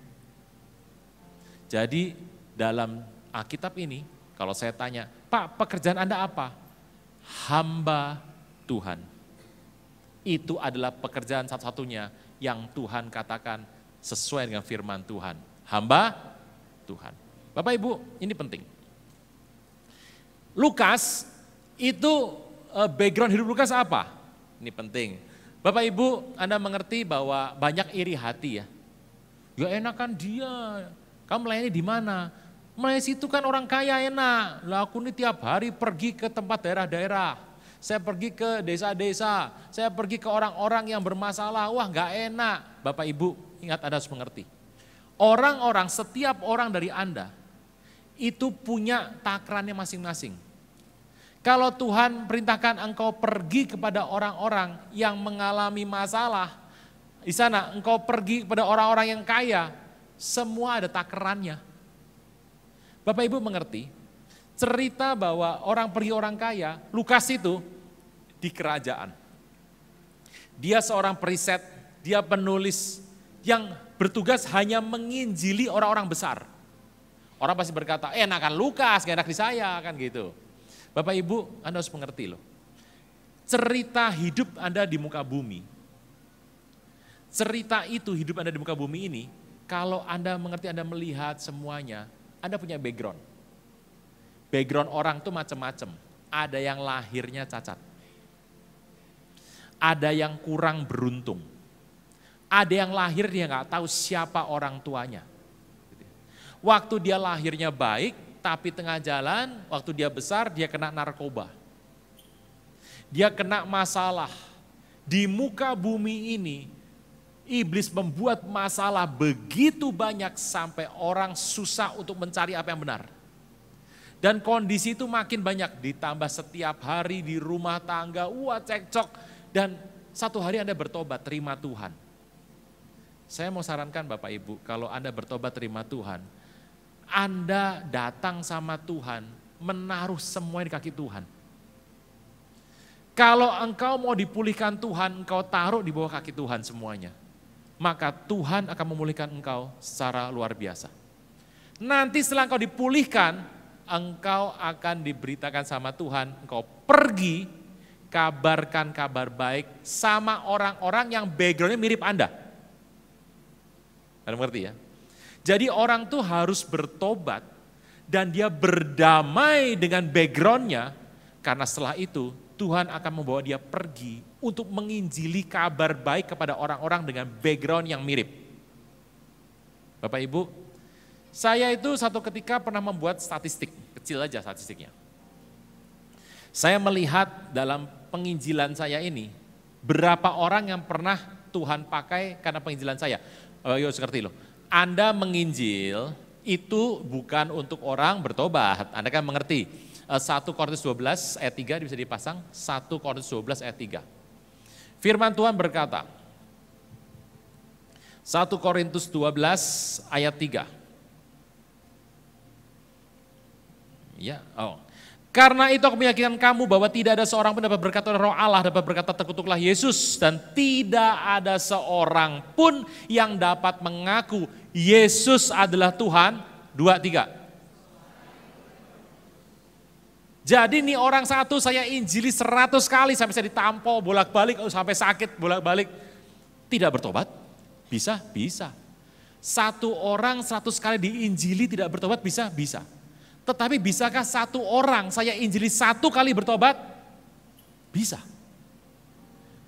Jadi dalam Alkitab ini, kalau saya tanya, Pak pekerjaan Anda apa? Hamba Tuhan. Itu adalah pekerjaan satu-satunya yang Tuhan katakan sesuai dengan firman Tuhan. Hamba Tuhan. Bapak Ibu, ini penting. Lukas itu eh, background hidup Lukas apa? Ini penting. Bapak Ibu, Anda mengerti bahwa banyak iri hati ya. Ya kan dia, kamu melayani di mana? Melayani situ kan orang kaya enak. Lah aku ini tiap hari pergi ke tempat daerah-daerah saya pergi ke desa-desa, saya pergi ke orang-orang yang bermasalah, wah gak enak. Bapak Ibu, ingat Anda harus mengerti. Orang-orang, setiap orang dari Anda, itu punya takrannya masing-masing. Kalau Tuhan perintahkan engkau pergi kepada orang-orang yang mengalami masalah, di sana engkau pergi kepada orang-orang yang kaya, semua ada takrannya. Bapak Ibu mengerti, cerita bahwa orang pergi orang kaya, Lukas itu di kerajaan. Dia seorang periset, dia penulis yang bertugas hanya menginjili orang-orang besar. Orang pasti berkata, eh, enakan Lukas, gak enak di saya, kan gitu. Bapak Ibu, Anda harus mengerti loh. Cerita hidup Anda di muka bumi, cerita itu hidup Anda di muka bumi ini, kalau Anda mengerti, Anda melihat semuanya, Anda punya background. Background orang tuh macam-macam. Ada yang lahirnya cacat. Ada yang kurang beruntung. Ada yang lahir dia nggak tahu siapa orang tuanya. Waktu dia lahirnya baik, tapi tengah jalan, waktu dia besar dia kena narkoba. Dia kena masalah. Di muka bumi ini, iblis membuat masalah begitu banyak sampai orang susah untuk mencari apa yang benar. Dan kondisi itu makin banyak ditambah setiap hari di rumah tangga, wah cekcok, dan satu hari Anda bertobat, terima Tuhan. Saya mau sarankan Bapak Ibu, kalau Anda bertobat terima Tuhan, Anda datang sama Tuhan, menaruh semua di kaki Tuhan. Kalau engkau mau dipulihkan Tuhan, engkau taruh di bawah kaki Tuhan semuanya. Maka Tuhan akan memulihkan engkau secara luar biasa. Nanti setelah engkau dipulihkan, engkau akan diberitakan sama Tuhan, engkau pergi kabarkan kabar baik sama orang-orang yang backgroundnya mirip Anda. Anda mengerti ya? Jadi orang tuh harus bertobat dan dia berdamai dengan backgroundnya karena setelah itu Tuhan akan membawa dia pergi untuk menginjili kabar baik kepada orang-orang dengan background yang mirip. Bapak Ibu, saya itu satu ketika pernah membuat statistik, kecil aja statistiknya. Saya melihat dalam penginjilan saya ini, berapa orang yang pernah Tuhan pakai karena penginjilan saya? Oh, eh, yo seperti loh. Anda menginjil itu bukan untuk orang bertobat. Anda kan mengerti. 1 eh, Korintus 12 ayat 3 bisa dipasang 1 Korintus 12 ayat 3. Firman Tuhan berkata 1 Korintus 12 ayat 3. Ya, oh. Karena itu aku kamu bahwa tidak ada seorang pun dapat berkata oleh roh Allah, dapat berkata terkutuklah Yesus. Dan tidak ada seorang pun yang dapat mengaku Yesus adalah Tuhan. Dua, tiga. Jadi ini orang satu saya injili seratus kali sampai saya ditampol bolak-balik, oh, sampai sakit bolak-balik. Tidak bertobat? Bisa? Bisa. Satu orang seratus kali diinjili tidak bertobat bisa? Bisa. Tetapi bisakah satu orang saya injili satu kali bertobat? Bisa.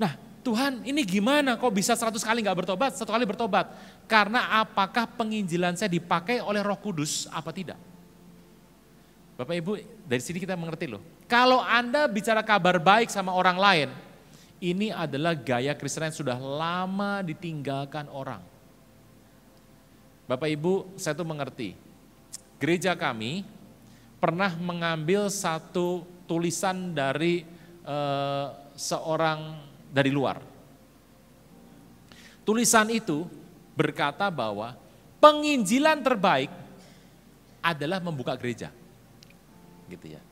Nah Tuhan ini gimana kok bisa seratus kali nggak bertobat, satu kali bertobat? Karena apakah penginjilan saya dipakai oleh roh kudus apa tidak? Bapak Ibu dari sini kita mengerti loh. Kalau Anda bicara kabar baik sama orang lain, ini adalah gaya Kristen yang sudah lama ditinggalkan orang. Bapak Ibu, saya tuh mengerti. Gereja kami pernah mengambil satu tulisan dari e, seorang dari luar. Tulisan itu berkata bahwa penginjilan terbaik adalah membuka gereja. Gitu ya.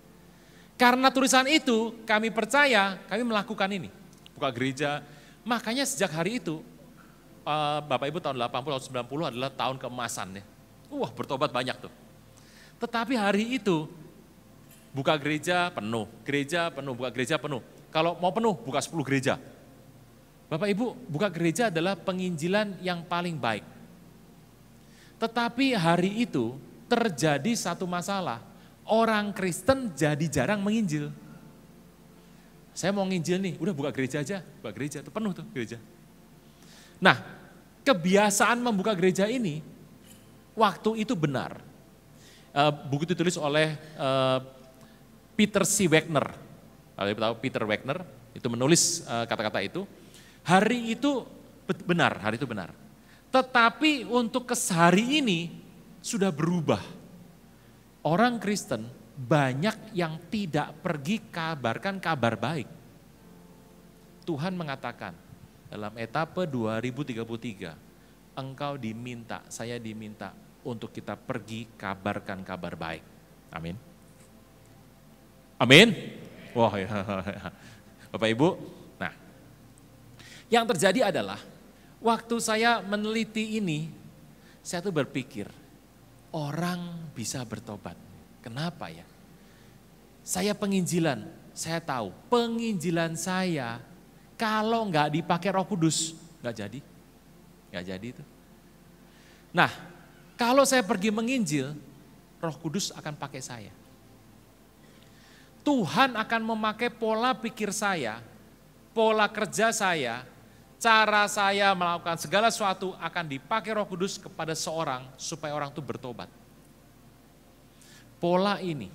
Karena tulisan itu kami percaya kami melakukan ini, buka gereja. Makanya sejak hari itu eh, Bapak Ibu tahun 80 tahun 90 adalah tahun keemasan ya. Wah, bertobat banyak tuh. Tetapi hari itu buka gereja penuh, gereja penuh, buka gereja penuh. Kalau mau penuh buka 10 gereja. Bapak Ibu, buka gereja adalah penginjilan yang paling baik. Tetapi hari itu terjadi satu masalah. Orang Kristen jadi jarang menginjil. Saya mau nginjil nih, udah buka gereja aja, buka gereja tuh penuh tuh gereja. Nah, kebiasaan membuka gereja ini waktu itu benar. Eh, buku itu ditulis oleh eh, Peter C. Wagner. Kalau ibu tahu Peter Wagner itu menulis eh, kata-kata itu. Hari itu benar, hari itu benar. Tetapi untuk kesehari ini sudah berubah. Orang Kristen banyak yang tidak pergi kabarkan kabar baik. Tuhan mengatakan dalam etape 2033, engkau diminta, saya diminta untuk kita pergi kabarkan kabar baik. Amin. Amin. Wah, ya. Bapak Ibu. Nah, yang terjadi adalah waktu saya meneliti ini, saya tuh berpikir orang bisa bertobat. Kenapa ya? Saya penginjilan, saya tahu penginjilan saya kalau nggak dipakai Roh Kudus nggak jadi, nggak jadi itu. Nah, kalau saya pergi menginjil, Roh Kudus akan pakai saya. Tuhan akan memakai pola pikir saya, pola kerja saya, cara saya melakukan segala sesuatu akan dipakai Roh Kudus kepada seorang supaya orang itu bertobat. Pola ini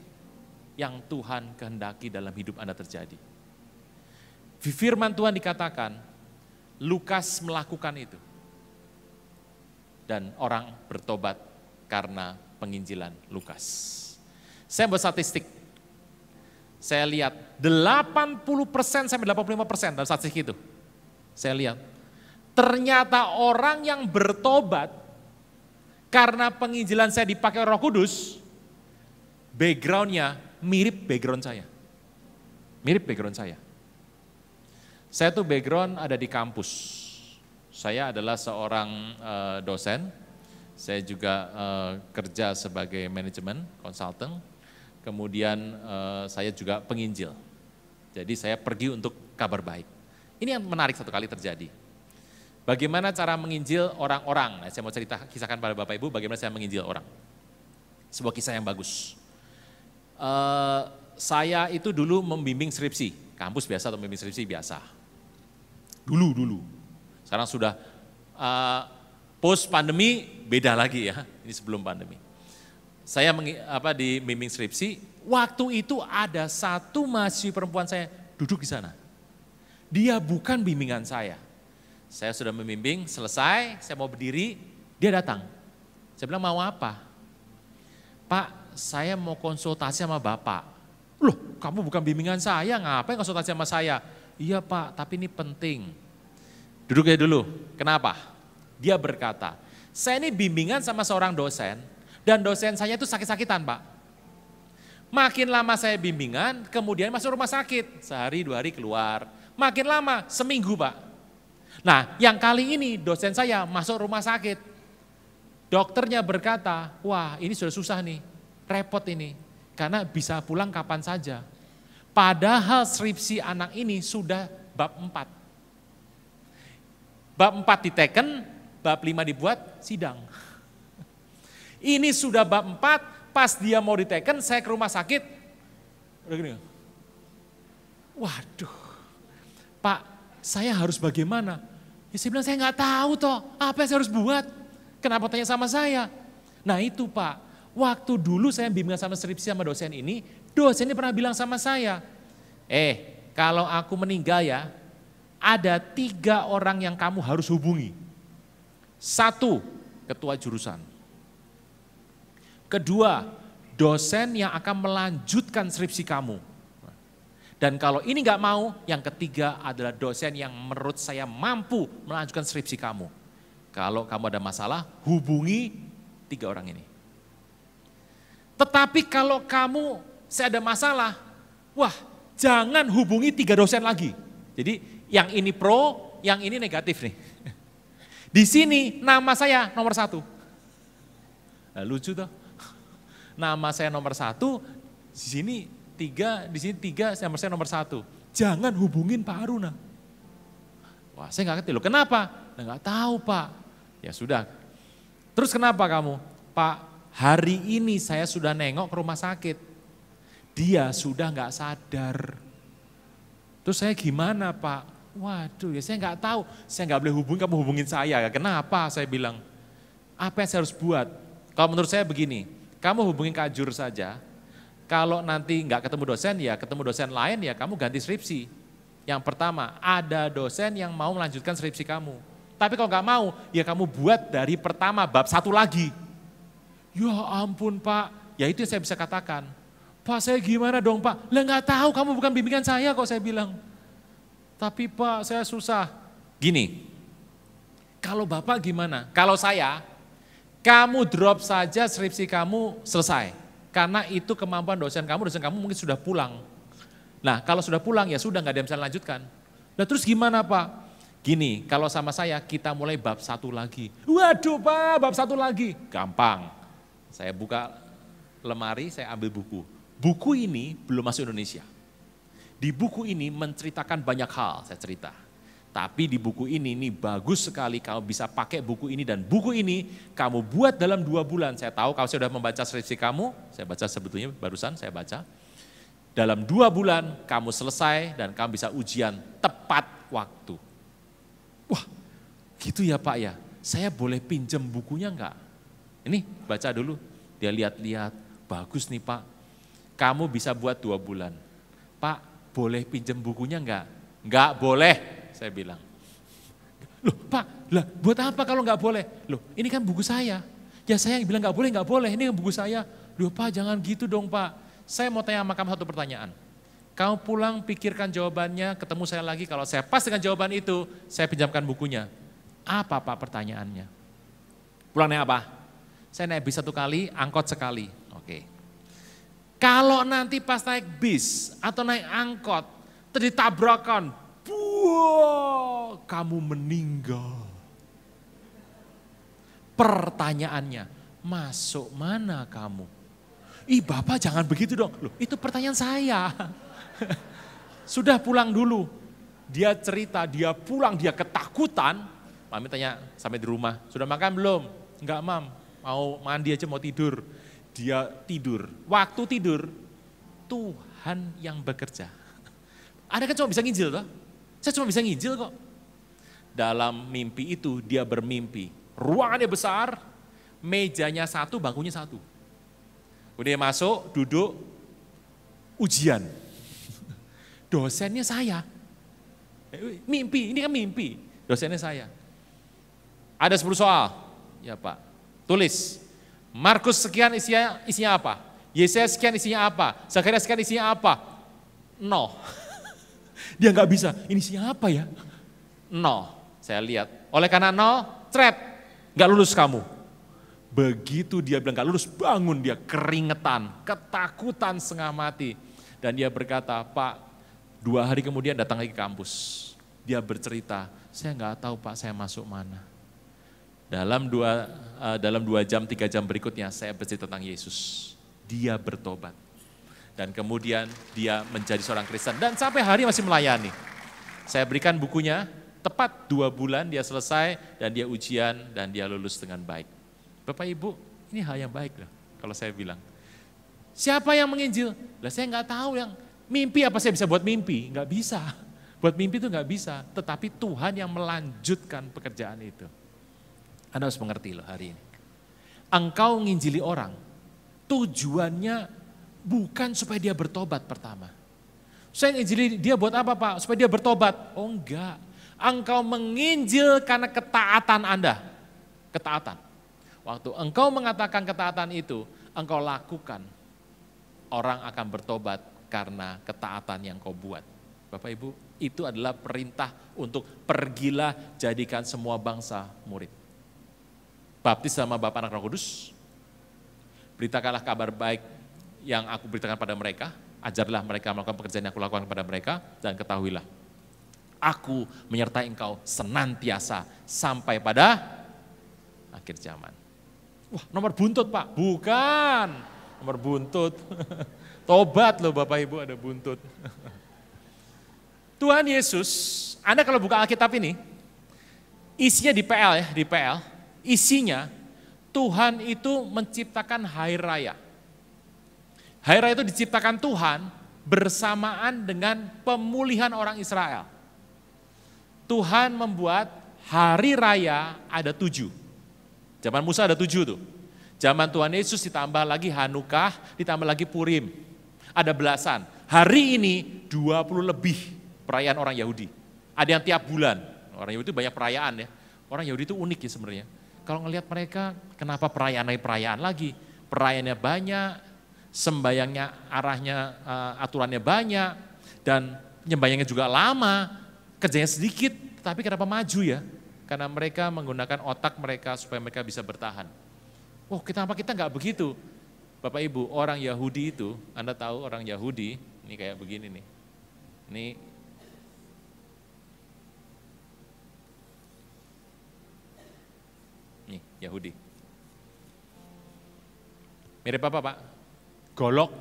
yang Tuhan kehendaki dalam hidup Anda terjadi. Firman Tuhan dikatakan, Lukas melakukan itu dan orang bertobat karena penginjilan Lukas. Saya buat statistik. Saya lihat 80% sampai 85% dalam statistik itu. Saya lihat. Ternyata orang yang bertobat karena penginjilan saya dipakai roh kudus, backgroundnya mirip background saya. Mirip background saya. Saya tuh background ada di kampus saya adalah seorang uh, dosen, saya juga uh, kerja sebagai manajemen konsultan, kemudian uh, saya juga penginjil. Jadi saya pergi untuk kabar baik. Ini yang menarik satu kali terjadi. Bagaimana cara menginjil orang-orang? Nah, saya mau cerita kisahkan pada Bapak Ibu bagaimana saya menginjil orang. Sebuah kisah yang bagus. Uh, saya itu dulu membimbing skripsi, kampus biasa atau membimbing skripsi biasa. Dulu dulu, sekarang sudah uh, post pandemi beda lagi ya. Ini sebelum pandemi. Saya meng, apa di bimbing skripsi, waktu itu ada satu mahasiswa perempuan saya duduk di sana. Dia bukan bimbingan saya. Saya sudah membimbing, selesai, saya mau berdiri, dia datang. Saya bilang mau apa? Pak, saya mau konsultasi sama Bapak. Loh, kamu bukan bimbingan saya, ngapain konsultasi sama saya? Iya Pak, tapi ini penting Duduk aja dulu. Kenapa? Dia berkata, saya ini bimbingan sama seorang dosen, dan dosen saya itu sakit-sakitan Pak. Makin lama saya bimbingan, kemudian masuk rumah sakit. Sehari, dua hari keluar. Makin lama, seminggu Pak. Nah, yang kali ini dosen saya masuk rumah sakit. Dokternya berkata, wah ini sudah susah nih, repot ini. Karena bisa pulang kapan saja. Padahal skripsi anak ini sudah bab 4. Bab 4 diteken, bab 5 dibuat sidang. Ini sudah bab 4, pas dia mau diteken, saya ke rumah sakit. Udah gini. Waduh, Pak, saya harus bagaimana? Ya saya bilang, saya nggak tahu toh, apa yang saya harus buat? Kenapa tanya sama saya? Nah itu Pak, waktu dulu saya bimbingan sama skripsi sama dosen ini, dosen ini pernah bilang sama saya, eh kalau aku meninggal ya, ada tiga orang yang kamu harus hubungi. Satu, ketua jurusan. Kedua, dosen yang akan melanjutkan skripsi kamu. Dan kalau ini nggak mau, yang ketiga adalah dosen yang menurut saya mampu melanjutkan skripsi kamu. Kalau kamu ada masalah, hubungi tiga orang ini. Tetapi kalau kamu saya ada masalah, wah jangan hubungi tiga dosen lagi. Jadi yang ini pro, yang ini negatif nih. Di sini nama saya nomor satu. Nah, lucu tuh. Nama saya nomor satu, di sini tiga, di sini tiga, nama saya nomor satu. Jangan hubungin Pak Aruna. Wah saya nggak ngerti loh, kenapa? Nggak nah, tahu Pak. Ya sudah. Terus kenapa kamu? Pak, hari ini saya sudah nengok ke rumah sakit. Dia sudah nggak sadar. Terus saya gimana Pak? Waduh ya saya nggak tahu, saya nggak boleh hubungi kamu hubungin saya. Kenapa? Saya bilang, apa yang saya harus buat? Kalau menurut saya begini, kamu hubungin kajur saja, kalau nanti nggak ketemu dosen ya ketemu dosen lain ya kamu ganti skripsi. Yang pertama, ada dosen yang mau melanjutkan skripsi kamu. Tapi kalau nggak mau, ya kamu buat dari pertama bab satu lagi. Ya ampun Pak, ya itu yang saya bisa katakan. Pak saya gimana dong Pak? Lah nggak tahu kamu bukan bimbingan saya kok saya bilang. Tapi Pak, saya susah. Gini, kalau Bapak gimana? Kalau saya, kamu drop saja skripsi kamu selesai. Karena itu kemampuan dosen kamu, dosen kamu mungkin sudah pulang. Nah kalau sudah pulang ya sudah nggak ada yang bisa lanjutkan. Nah terus gimana Pak? Gini, kalau sama saya kita mulai bab satu lagi. Waduh Pak, bab satu lagi. Gampang. Saya buka lemari, saya ambil buku. Buku ini belum masuk Indonesia. Di buku ini menceritakan banyak hal, saya cerita. Tapi di buku ini, ini bagus sekali kamu bisa pakai buku ini dan buku ini kamu buat dalam dua bulan. Saya tahu kalau saya sudah membaca skripsi kamu, saya baca sebetulnya barusan saya baca. Dalam dua bulan kamu selesai dan kamu bisa ujian tepat waktu. Wah gitu ya Pak ya, saya boleh pinjam bukunya enggak? Ini baca dulu, dia lihat-lihat, bagus nih Pak. Kamu bisa buat dua bulan. Pak, boleh pinjam bukunya enggak? Enggak boleh, saya bilang. Loh pak, lah buat apa kalau enggak boleh? Loh ini kan buku saya. Ya saya yang bilang enggak boleh, enggak boleh, ini kan buku saya. Loh pak jangan gitu dong pak. Saya mau tanya sama kamu satu pertanyaan. Kamu pulang pikirkan jawabannya, ketemu saya lagi. Kalau saya pas dengan jawaban itu, saya pinjamkan bukunya. Apa pak pertanyaannya? Pulang naik apa? Saya naik bis satu kali, angkot sekali. Kalau nanti pas naik bis atau naik angkot, ditabrakan, buah, kamu meninggal. Pertanyaannya, masuk mana kamu? Ih Bapak jangan begitu dong. Loh, itu pertanyaan saya. Sudah pulang dulu. Dia cerita, dia pulang, dia ketakutan. Mami tanya sampai di rumah, sudah makan belum? Enggak mam, mau mandi aja mau tidur dia tidur. Waktu tidur, Tuhan yang bekerja. ada kan cuma bisa nginjil toh. Saya cuma bisa nginjil kok. Dalam mimpi itu dia bermimpi. Ruangannya besar, mejanya satu, bangkunya satu. Kemudian masuk, duduk, ujian. Dosennya saya. Eh, mimpi, ini kan mimpi. Dosennya saya. Ada 10 soal. Ya Pak, tulis. Markus sekian isinya isinya apa? Yesaya sekian isinya apa? Zakaria sekian isinya apa? No. Dia nggak bisa. Ini siapa ya? No. Saya lihat. Oleh karena no, trap. Nggak lulus kamu. Begitu dia bilang nggak lulus, bangun dia keringetan, ketakutan setengah mati. Dan dia berkata, Pak, dua hari kemudian datang lagi ke kampus. Dia bercerita, saya nggak tahu Pak, saya masuk mana dalam dua, uh, dalam dua jam, tiga jam berikutnya saya bercerita tentang Yesus. Dia bertobat. Dan kemudian dia menjadi seorang Kristen. Dan sampai hari masih melayani. Saya berikan bukunya, tepat dua bulan dia selesai dan dia ujian dan dia lulus dengan baik. Bapak Ibu, ini hal yang baik loh kalau saya bilang. Siapa yang menginjil? Lah saya nggak tahu yang mimpi apa saya bisa buat mimpi? Nggak bisa. Buat mimpi itu nggak bisa. Tetapi Tuhan yang melanjutkan pekerjaan itu. Anda harus mengerti loh hari ini. Engkau nginjili orang, tujuannya bukan supaya dia bertobat pertama. Saya nginjili dia buat apa Pak? Supaya dia bertobat. Oh enggak. Engkau menginjil karena ketaatan Anda. Ketaatan. Waktu engkau mengatakan ketaatan itu, engkau lakukan. Orang akan bertobat karena ketaatan yang kau buat. Bapak Ibu, itu adalah perintah untuk pergilah jadikan semua bangsa murid baptis sama Bapak anak Roh Kudus. Beritakanlah kabar baik yang aku beritakan pada mereka, ajarlah mereka melakukan pekerjaan yang aku lakukan kepada mereka, dan ketahuilah, aku menyertai engkau senantiasa sampai pada akhir zaman. Wah, nomor buntut Pak? Bukan, nomor buntut. Tobat loh Bapak Ibu ada buntut. Tuhan Yesus, Anda kalau buka Alkitab ini, isinya di PL ya, di PL Isinya, Tuhan itu menciptakan hari raya. Hari raya itu diciptakan Tuhan bersamaan dengan pemulihan orang Israel. Tuhan membuat hari raya ada tujuh. Zaman Musa ada tujuh tuh. Zaman Tuhan Yesus ditambah lagi Hanukkah, ditambah lagi Purim. Ada belasan. Hari ini 20 lebih perayaan orang Yahudi. Ada yang tiap bulan. Orang Yahudi banyak perayaan ya. Orang Yahudi itu unik ya sebenarnya kalau ngelihat mereka, kenapa perayaan lagi perayaan lagi? Perayaannya banyak, sembayangnya arahnya uh, aturannya banyak, dan nyembayangnya juga lama, kerjanya sedikit, tapi kenapa maju ya? Karena mereka menggunakan otak mereka supaya mereka bisa bertahan. Oh, kita apa kita nggak begitu? Bapak Ibu, orang Yahudi itu, Anda tahu orang Yahudi, ini kayak begini nih. Ini Yahudi. Mirip apa Pak? Golok.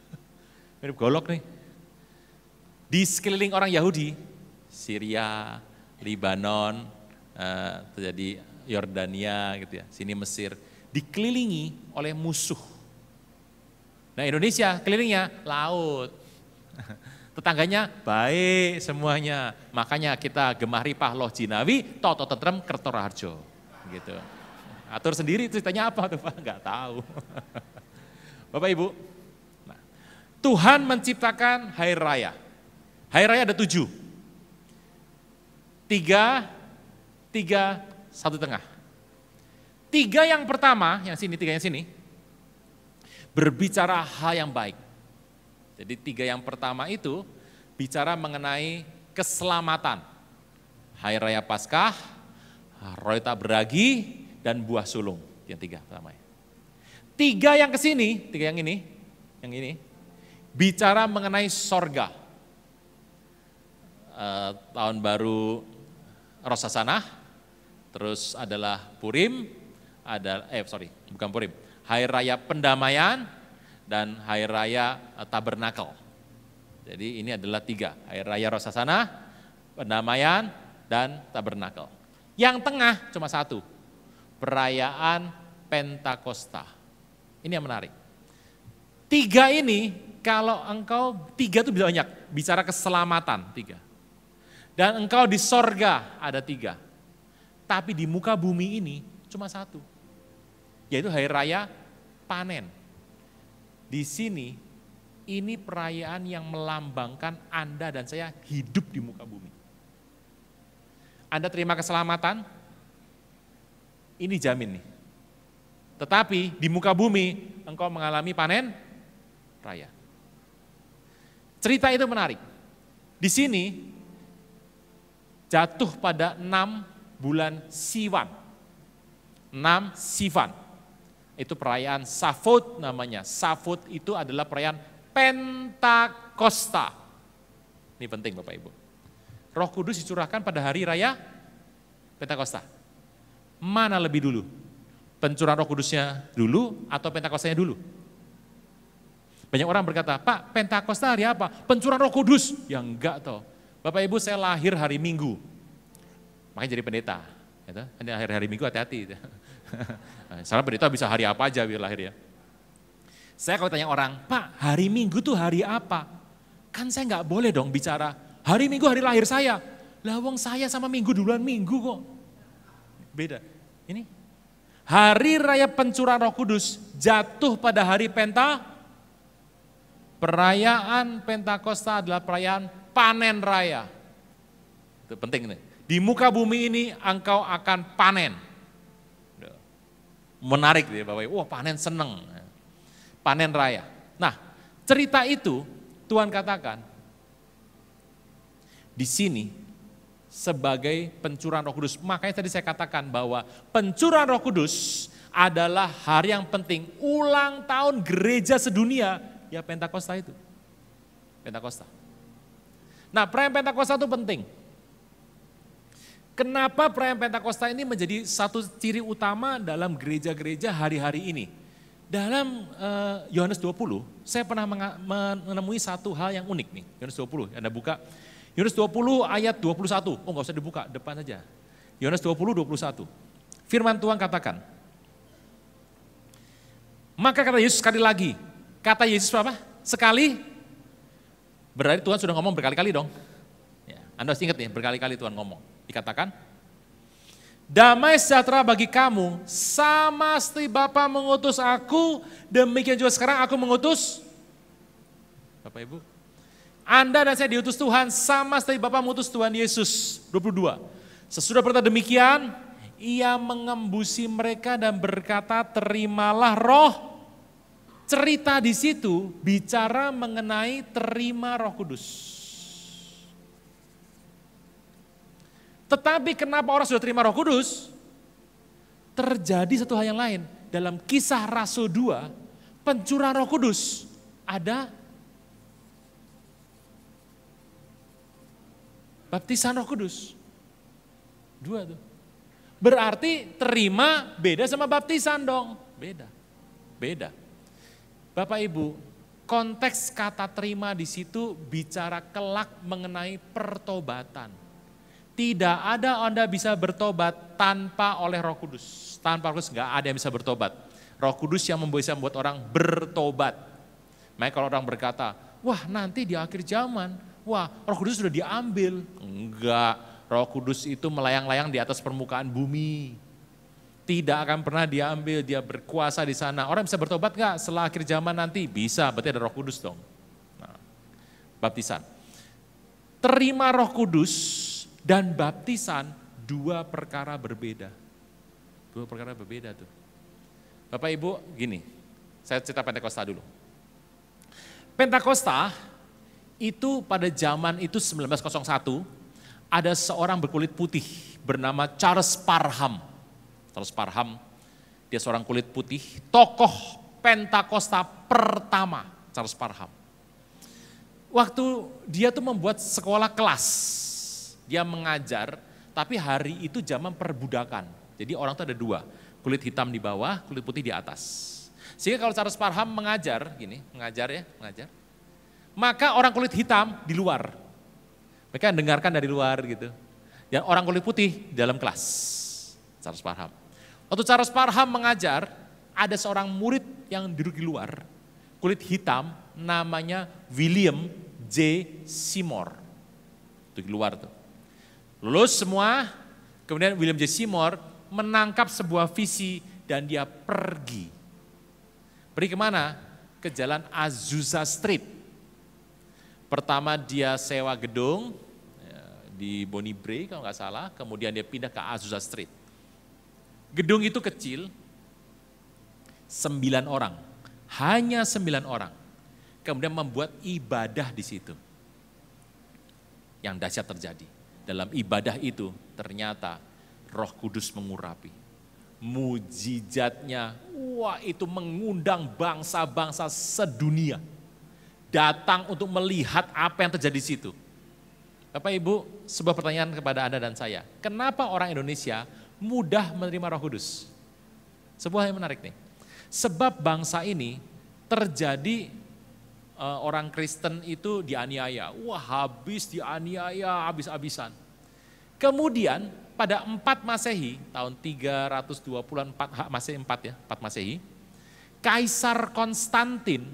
Mirip golok nih. Di sekeliling orang Yahudi, Syria, Lebanon eh, terjadi Yordania gitu ya, sini Mesir, dikelilingi oleh musuh. Nah Indonesia kelilingnya laut, tetangganya baik semuanya. Makanya kita gemah ripah loh jinawi, toto tentrem kertoraharjo gitu. Atur sendiri ceritanya apa tuh Pak? Enggak tahu. Bapak Ibu, nah, Tuhan menciptakan hari raya. Hari raya ada tujuh. Tiga, tiga, satu tengah. Tiga yang pertama, yang sini, tiga yang sini, berbicara hal yang baik. Jadi tiga yang pertama itu bicara mengenai keselamatan. Hari Raya Paskah, Ah, Royta beragi, dan buah sulung. Yang tiga pertama. Tiga yang ke sini, tiga yang ini, yang ini, bicara mengenai sorga. uh, tahun baru Rosasanah, terus adalah Purim, ada eh sorry bukan Purim, Hari Raya Pendamaian dan Hari Raya eh, Tabernakel. Jadi ini adalah tiga, Hari Raya Rosasana, Pendamaian, dan Tabernakel. Yang tengah cuma satu, perayaan Pentakosta. Ini yang menarik. Tiga ini, kalau engkau, tiga itu banyak, bicara keselamatan, tiga. Dan engkau di sorga ada tiga. Tapi di muka bumi ini cuma satu. Yaitu hari raya panen. Di sini, ini perayaan yang melambangkan Anda dan saya hidup di muka bumi. Anda terima keselamatan, ini jamin nih. Tetapi di muka bumi engkau mengalami panen raya. Cerita itu menarik. Di sini jatuh pada enam bulan Siwan. Enam Sivan. Itu perayaan Safut namanya. Safut itu adalah perayaan Pentakosta. Ini penting Bapak Ibu. Roh Kudus dicurahkan pada hari raya Pentakosta. Mana lebih dulu? Pencurahan Roh Kudusnya dulu atau Pentakostanya dulu? Banyak orang berkata, "Pak, Pentakosta hari apa? Pencurahan Roh Kudus." Ya enggak toh. Bapak Ibu, saya lahir hari Minggu. Makanya jadi pendeta. Ya Ini lahir hari Minggu hati-hati. Salah pendeta bisa hari apa aja biar lahir ya. Saya kalau tanya orang, Pak hari Minggu tuh hari apa? Kan saya nggak boleh dong bicara Hari Minggu hari lahir saya. Lawang saya sama Minggu duluan Minggu kok. Beda. Ini hari raya pencurahan Roh Kudus jatuh pada hari Penta. Perayaan Pentakosta adalah perayaan panen raya. Itu penting ini Di muka bumi ini engkau akan panen. Menarik dia Bapak Wah, panen seneng. Panen raya. Nah, cerita itu Tuhan katakan di sini sebagai pencurahan Roh Kudus. Makanya tadi saya katakan bahwa pencurahan Roh Kudus adalah hari yang penting ulang tahun gereja sedunia ya Pentakosta itu. Pentakosta. Nah, perayaan Pentakosta itu penting. Kenapa perayaan Pentakosta ini menjadi satu ciri utama dalam gereja-gereja hari-hari ini? Dalam eh, Yohanes uh, 20, saya pernah menemui satu hal yang unik nih, Yohanes 20. Anda buka Yohanes 20 ayat 21. Oh nggak usah dibuka, depan saja. Yohanes 20, 21. Firman Tuhan katakan. Maka kata Yesus sekali lagi. Kata Yesus apa? Sekali. Berarti Tuhan sudah ngomong berkali-kali dong. Ya, Anda harus ingat ya, berkali-kali Tuhan ngomong. Dikatakan, Damai sejahtera bagi kamu, sama seperti Bapa mengutus aku, demikian juga sekarang aku mengutus. Bapak Ibu, anda dan saya diutus Tuhan sama seperti Bapa mengutus Tuhan Yesus. 22. Sesudah berkata demikian, ia mengembusi mereka dan berkata, "Terimalah Roh." Cerita di situ bicara mengenai terima Roh Kudus. Tetapi kenapa orang sudah terima Roh Kudus? Terjadi satu hal yang lain. Dalam kisah Rasul 2, pencurahan Roh Kudus ada Baptisan Roh Kudus. Dua tuh. Berarti terima beda sama baptisan dong. Beda. Beda. Bapak Ibu, konteks kata terima di situ bicara kelak mengenai pertobatan. Tidak ada Anda bisa bertobat tanpa oleh Roh Kudus. Tanpa Roh Kudus nggak ada yang bisa bertobat. Roh Kudus yang bisa membuat orang bertobat. Makanya kalau orang berkata, wah nanti di akhir zaman wah roh kudus sudah diambil. Enggak, roh kudus itu melayang-layang di atas permukaan bumi. Tidak akan pernah diambil, dia berkuasa di sana. Orang bisa bertobat gak? setelah akhir zaman nanti? Bisa, berarti ada roh kudus dong. Nah, baptisan. Terima roh kudus dan baptisan dua perkara berbeda. Dua perkara berbeda tuh. Bapak Ibu gini, saya cerita Pentakosta dulu. Pentakosta itu pada zaman itu 1901 ada seorang berkulit putih bernama Charles Parham. Charles Parham dia seorang kulit putih, tokoh Pentakosta pertama Charles Parham. Waktu dia tuh membuat sekolah kelas, dia mengajar, tapi hari itu zaman perbudakan. Jadi orang tuh ada dua, kulit hitam di bawah, kulit putih di atas. Sehingga kalau Charles Parham mengajar, gini, mengajar ya, mengajar maka orang kulit hitam di luar. Mereka dengarkan dari luar gitu. Yang orang kulit putih di dalam kelas. Charles Parham. Waktu Charles Parham mengajar, ada seorang murid yang duduk di luar, kulit hitam, namanya William J. Seymour. Itu di luar tuh. Lulus semua, kemudian William J. Seymour menangkap sebuah visi dan dia pergi. Pergi kemana? Ke jalan Azusa Street Pertama dia sewa gedung ya, di Bonibre kalau nggak salah, kemudian dia pindah ke Azusa Street. Gedung itu kecil, sembilan orang, hanya sembilan orang. Kemudian membuat ibadah di situ. Yang dahsyat terjadi. Dalam ibadah itu ternyata roh kudus mengurapi. Mujizatnya, wah itu mengundang bangsa-bangsa sedunia datang untuk melihat apa yang terjadi di situ. Bapak Ibu, sebuah pertanyaan kepada Anda dan saya. Kenapa orang Indonesia mudah menerima roh kudus? Sebuah yang menarik nih. Sebab bangsa ini terjadi uh, orang Kristen itu dianiaya. Wah habis dianiaya, habis-habisan. Kemudian pada 4 Masehi, tahun 324 Masehi 4 ya, 4 Masehi, Kaisar Konstantin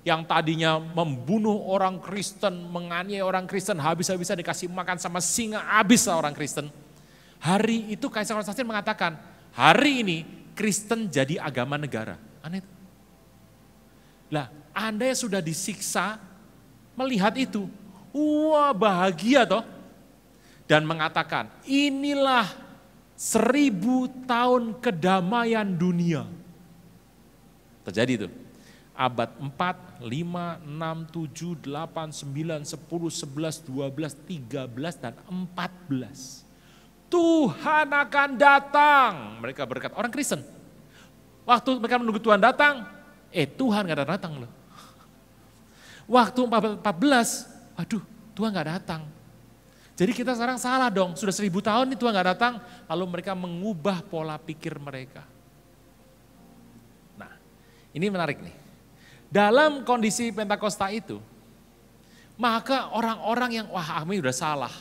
yang tadinya membunuh orang Kristen, menganiaya orang Kristen, habis-habisan dikasih makan sama singa, habis orang Kristen. Hari itu Kaisar Konstantin mengatakan, hari ini Kristen jadi agama negara. Aneh. Lah, Anda yang sudah disiksa melihat itu, wah bahagia toh. Dan mengatakan, inilah seribu tahun kedamaian dunia. Terjadi itu abad 4, 5, 6, 7, 8, 9, 10, 11, 12, 13, dan 14. Tuhan akan datang. Mereka berkata, orang Kristen. Waktu mereka menunggu Tuhan datang, eh Tuhan gak datang, datang loh. Waktu 14, aduh Tuhan gak datang. Jadi kita sekarang salah dong, sudah seribu tahun nih Tuhan gak datang, lalu mereka mengubah pola pikir mereka. Nah, ini menarik nih. Dalam kondisi Pentakosta itu, maka orang-orang yang wah kami sudah salah.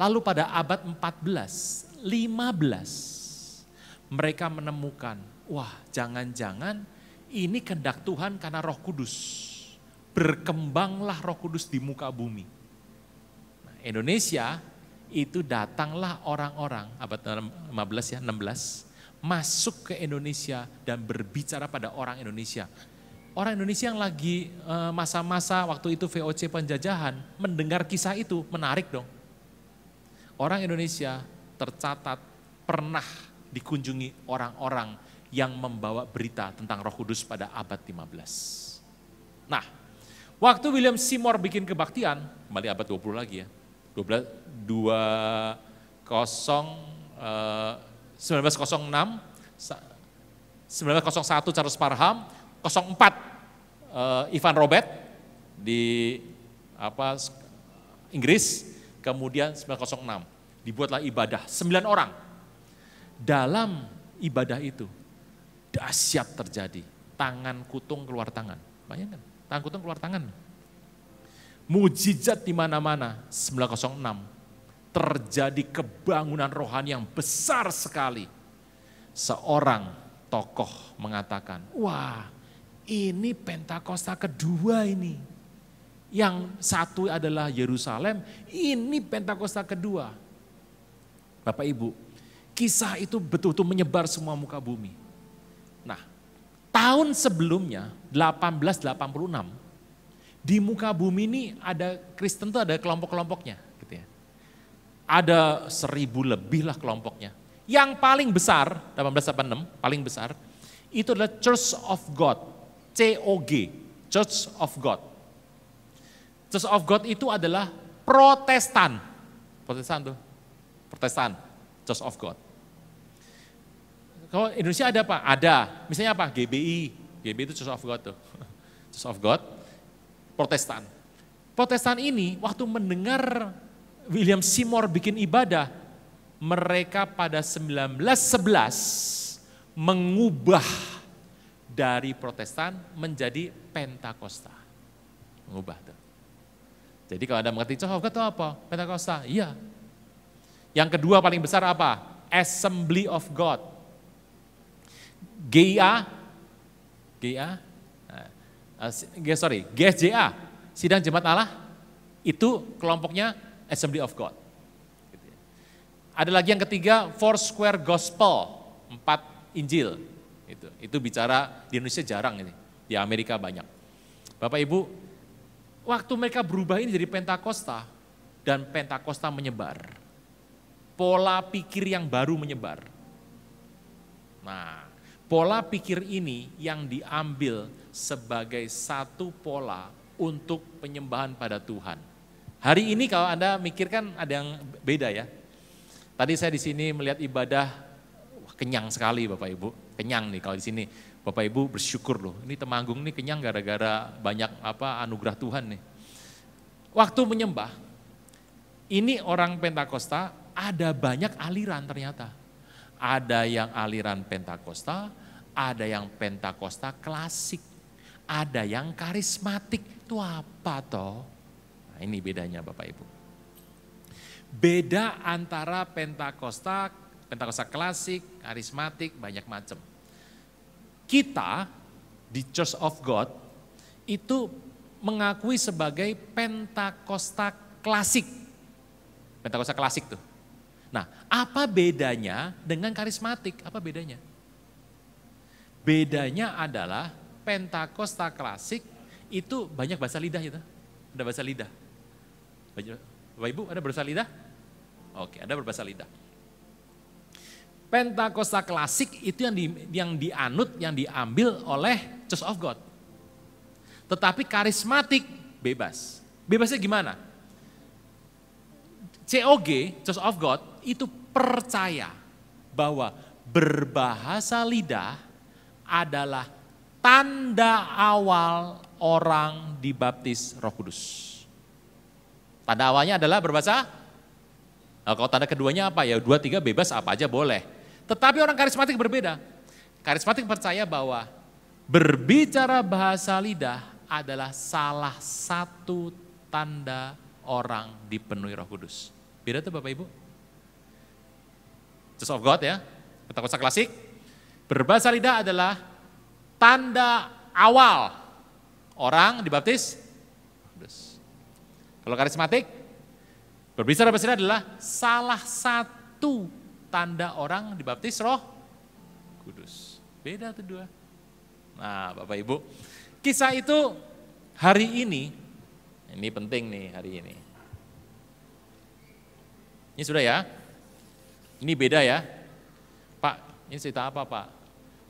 Lalu pada abad 14, 15 mereka menemukan, wah jangan-jangan ini kehendak Tuhan karena Roh Kudus. Berkembanglah Roh Kudus di muka bumi. Nah, Indonesia itu datanglah orang-orang abad 15 ya 16 masuk ke Indonesia dan berbicara pada orang Indonesia orang Indonesia yang lagi eh, masa-masa waktu itu VOC penjajahan mendengar kisah itu menarik dong. Orang Indonesia tercatat pernah dikunjungi orang-orang yang membawa berita tentang Roh Kudus pada abad 15. Nah, waktu William Seymour bikin kebaktian, kembali abad 20 lagi ya. 12 20 eh, 1906 1901 Charles Parham 04 eh, Ivan Robert di apa Inggris, kemudian 906 dibuatlah ibadah sembilan orang. Dalam ibadah itu dahsyat terjadi. Tangan kutung keluar tangan. Bayangkan, tangan kutung keluar tangan. Mujizat di mana-mana 906 terjadi kebangunan rohani yang besar sekali. Seorang tokoh mengatakan, "Wah, ini Pentakosta kedua ini. Yang satu adalah Yerusalem, ini Pentakosta kedua. Bapak Ibu, kisah itu betul-betul menyebar semua muka bumi. Nah, tahun sebelumnya 1886 di muka bumi ini ada Kristen tuh ada kelompok-kelompoknya gitu ya. Ada seribu lebih lah kelompoknya. Yang paling besar 1886 paling besar itu adalah Church of God COG, Church of God. Church of God itu adalah Protestan. Protestan tuh. Protestan, Church of God. Kalau Indonesia ada apa? Ada. Misalnya apa? GBI. GBI itu Church of God tuh. Church of God, Protestan. Protestan ini waktu mendengar William Seymour bikin ibadah, mereka pada 1911 mengubah dari Protestan menjadi Pentakosta. Mengubah tuh. Jadi kalau Anda mengerti God itu apa? Pentakosta. Iya. Yang kedua paling besar apa? Assembly of God. GIA GIA uh, eh, eh, sorry, GSJA, Sidang Jemaat Allah itu kelompoknya Assembly of God. Gitu ya. Ada lagi yang ketiga, Four Square Gospel, empat Injil. Itu, itu bicara di Indonesia jarang ini, di Amerika banyak. Bapak Ibu, waktu mereka berubah ini jadi Pentakosta dan Pentakosta menyebar. Pola pikir yang baru menyebar. Nah, pola pikir ini yang diambil sebagai satu pola untuk penyembahan pada Tuhan. Hari ini kalau Anda mikirkan ada yang beda ya. Tadi saya di sini melihat ibadah kenyang sekali Bapak Ibu kenyang nih kalau di sini. Bapak Ibu bersyukur loh, ini Temanggung nih kenyang gara-gara banyak apa anugerah Tuhan nih. Waktu menyembah, ini orang Pentakosta ada banyak aliran ternyata. Ada yang aliran Pentakosta, ada yang Pentakosta klasik, ada yang karismatik. Itu apa toh? Nah, ini bedanya Bapak Ibu. Beda antara Pentakosta, Pentakosta klasik, karismatik, banyak macam kita di Church of God itu mengakui sebagai Pentakosta klasik. Pentakosta klasik tuh. Nah, apa bedanya dengan karismatik? Apa bedanya? Bedanya adalah Pentakosta klasik itu banyak bahasa lidah gitu. Ada bahasa lidah. Bapak Ibu ada bahasa lidah? Oke, ada berbahasa lidah. Pentakosta klasik itu yang di, yang dianut, yang diambil oleh Church of God. Tetapi karismatik bebas. Bebasnya gimana? COG, Church of God, itu percaya bahwa berbahasa lidah adalah tanda awal orang dibaptis roh kudus. Tanda awalnya adalah berbahasa. Nah, kalau tanda keduanya apa ya? Dua, tiga bebas apa aja boleh. Tetapi orang karismatik berbeda. Karismatik percaya bahwa berbicara bahasa lidah adalah salah satu tanda orang dipenuhi Roh Kudus. Beda tuh Bapak Ibu? Just of God ya, kata kosa klasik. Berbahasa lidah adalah tanda awal orang dibaptis Kalau karismatik, berbicara bahasa lidah adalah salah satu tanda orang dibaptis roh kudus. Beda tuh dua. Nah Bapak Ibu, kisah itu hari ini, ini penting nih hari ini. Ini sudah ya, ini beda ya. Pak, ini cerita apa Pak?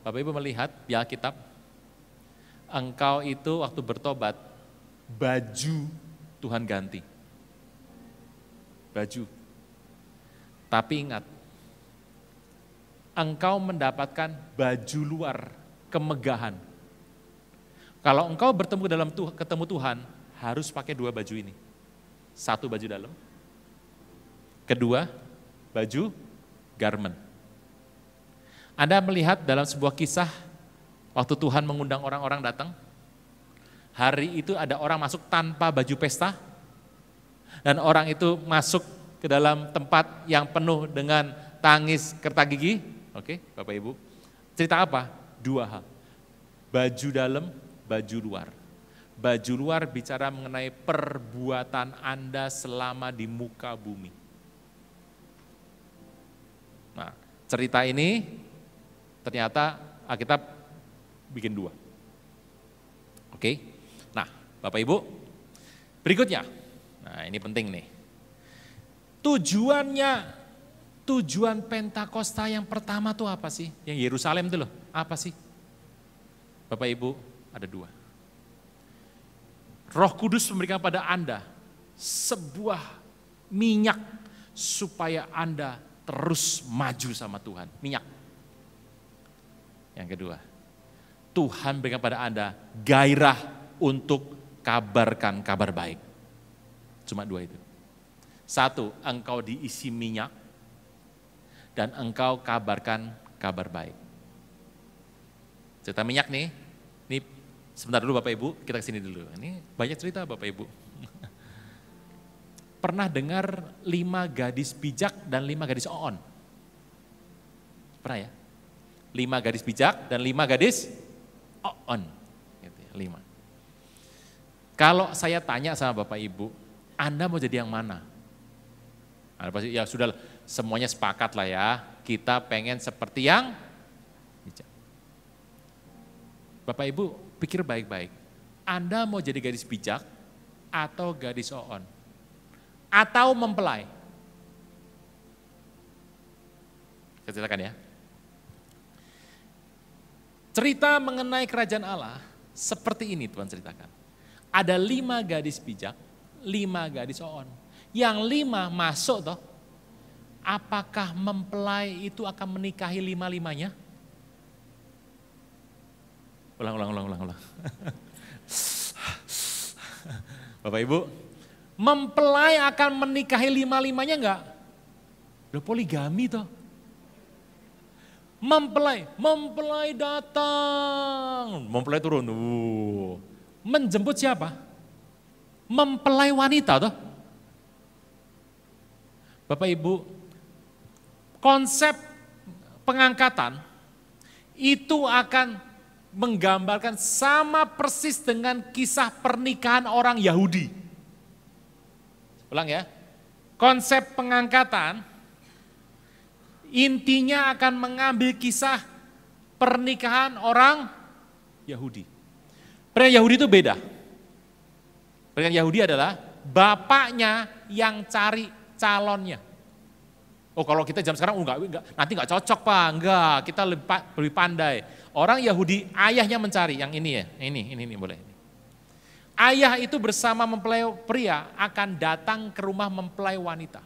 Bapak Ibu melihat di Alkitab, engkau itu waktu bertobat, baju Tuhan ganti. Baju. Tapi ingat, engkau mendapatkan baju luar kemegahan. Kalau engkau bertemu dalam Tuhan, ketemu Tuhan, harus pakai dua baju ini. Satu baju dalam, kedua baju garment. Anda melihat dalam sebuah kisah waktu Tuhan mengundang orang-orang datang, hari itu ada orang masuk tanpa baju pesta, dan orang itu masuk ke dalam tempat yang penuh dengan tangis kerta gigi, Oke, Bapak Ibu. Cerita apa? Dua hal. Baju dalam, baju luar. Baju luar bicara mengenai perbuatan Anda selama di muka bumi. Nah, cerita ini ternyata Alkitab bikin dua. Oke, nah Bapak Ibu, berikutnya, nah ini penting nih. Tujuannya Tujuan Pentakosta yang pertama tuh apa sih? Yang Yerusalem tuh loh, apa sih? Bapak Ibu, ada dua. Roh Kudus memberikan pada Anda sebuah minyak supaya Anda terus maju sama Tuhan. Minyak. Yang kedua, Tuhan berikan pada Anda gairah untuk kabarkan kabar baik. Cuma dua itu. Satu, engkau diisi minyak dan engkau kabarkan kabar baik. Cerita minyak nih, ini sebentar dulu Bapak Ibu, kita kesini dulu. Ini banyak cerita Bapak Ibu. Pernah dengar lima gadis bijak dan lima gadis on Pernah ya? Lima gadis bijak dan lima gadis oon. Gitu ya, lima. Kalau saya tanya sama Bapak Ibu, Anda mau jadi yang mana? Ada pasti, ya sudah semuanya sepakat lah ya, kita pengen seperti yang Bapak Ibu, pikir baik-baik. Anda mau jadi gadis bijak atau gadis oon? Atau mempelai? Saya ceritakan ya. Cerita mengenai kerajaan Allah seperti ini Tuhan ceritakan. Ada lima gadis bijak, lima gadis oon. Yang lima masuk toh apakah mempelai itu akan menikahi lima-limanya? Ulang, ulang, ulang, ulang, ulang. Bapak Ibu, mempelai akan menikahi lima-limanya enggak? Lo poligami toh. Mempelai, mempelai datang. Mempelai turun. Uh. Menjemput siapa? Mempelai wanita toh. Bapak Ibu, konsep pengangkatan itu akan menggambarkan sama persis dengan kisah pernikahan orang Yahudi. Ulang ya. Konsep pengangkatan intinya akan mengambil kisah pernikahan orang Yahudi. Pernikahan Yahudi itu beda. Pernikahan Yahudi adalah bapaknya yang cari calonnya. Oh kalau kita jam sekarang, oh enggak, enggak nanti enggak cocok Pak, enggak, kita lebih pandai. Orang Yahudi ayahnya mencari, yang ini ya, ini, ini, ini boleh. Ayah itu bersama mempelai pria akan datang ke rumah mempelai wanita.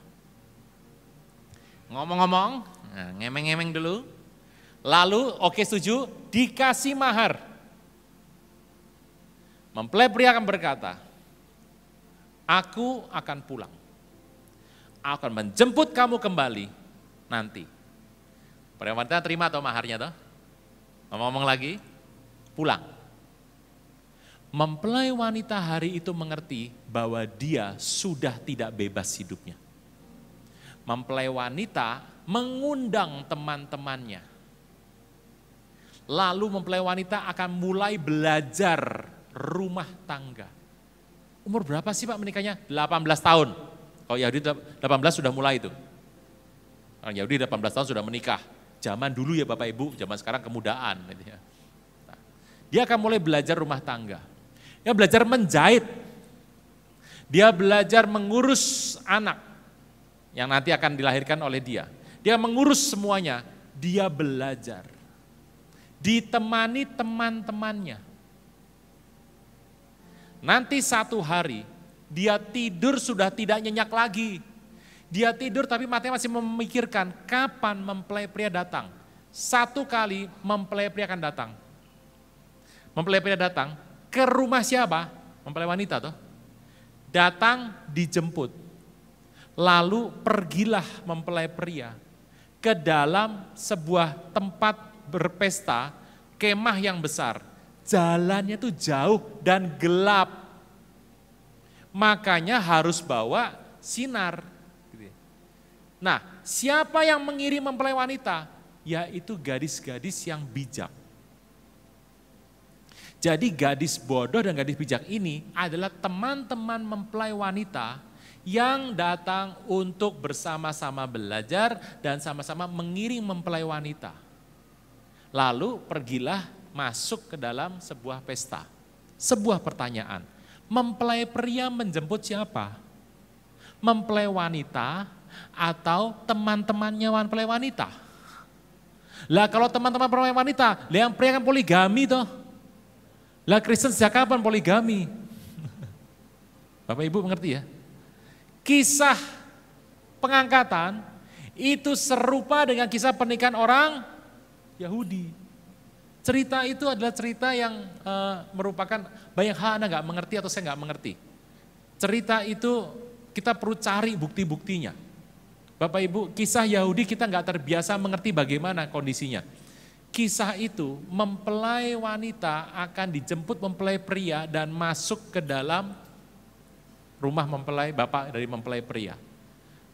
Ngomong-ngomong, nah, ngemeng-ngemeng dulu. Lalu, oke okay, setuju, dikasih mahar. Mempelai pria akan berkata, aku akan pulang akan menjemput kamu kembali nanti. Perempuan terima atau maharnya toh? Ngomong-ngomong lagi, pulang. Mempelai wanita hari itu mengerti bahwa dia sudah tidak bebas hidupnya. Mempelai wanita mengundang teman-temannya. Lalu mempelai wanita akan mulai belajar rumah tangga. Umur berapa sih Pak menikahnya? 18 tahun. Kalau Yahudi 18 sudah mulai itu. Orang Yahudi 18 tahun sudah menikah. Zaman dulu ya Bapak Ibu, zaman sekarang kemudaan. Gitu ya. nah, dia akan mulai belajar rumah tangga. Dia belajar menjahit. Dia belajar mengurus anak yang nanti akan dilahirkan oleh dia. Dia mengurus semuanya. Dia belajar. Ditemani teman-temannya. Nanti satu hari dia tidur sudah tidak nyenyak lagi. Dia tidur tapi matanya masih memikirkan kapan mempelai pria datang. Satu kali mempelai pria akan datang. Mempelai pria datang ke rumah siapa? Mempelai wanita tuh. Datang dijemput. Lalu pergilah mempelai pria ke dalam sebuah tempat berpesta, kemah yang besar. Jalannya tuh jauh dan gelap makanya harus bawa sinar. Gitu ya. Nah, siapa yang mengirim mempelai wanita? Yaitu gadis-gadis yang bijak. Jadi gadis bodoh dan gadis bijak ini adalah teman-teman mempelai wanita yang datang untuk bersama-sama belajar dan sama-sama mengiring mempelai wanita. Lalu pergilah masuk ke dalam sebuah pesta. Sebuah pertanyaan, Mempelai pria menjemput siapa? Mempelai wanita atau teman-temannya mempelai wanita? Lah kalau teman-teman mempelai wanita, lah yang pria kan poligami toh. Lah Kristen sejak kapan poligami? Bapak Ibu mengerti ya? Kisah pengangkatan itu serupa dengan kisah pernikahan orang Yahudi. Cerita itu adalah cerita yang uh, merupakan banyak hal Anda nggak mengerti atau saya nggak mengerti. Cerita itu kita perlu cari bukti-buktinya. Bapak Ibu, kisah Yahudi kita nggak terbiasa mengerti bagaimana kondisinya. Kisah itu mempelai wanita akan dijemput mempelai pria dan masuk ke dalam rumah mempelai bapak dari mempelai pria.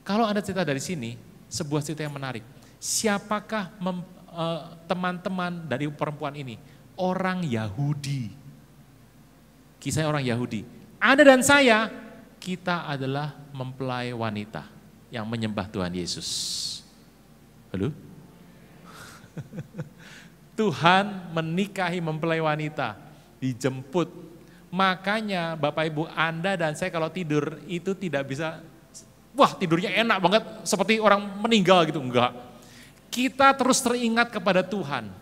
Kalau ada cerita dari sini, sebuah cerita yang menarik. Siapakah mem, Eh, teman-teman uh, dari perempuan ini, orang Yahudi. Kisah orang Yahudi. Anda dan saya, kita adalah mempelai wanita yang menyembah Tuhan Yesus. Halo? Tuhan menikahi mempelai wanita, dijemput. Makanya Bapak Ibu Anda dan saya kalau tidur itu tidak bisa, wah tidurnya enak banget seperti orang meninggal gitu, enggak kita terus teringat kepada Tuhan.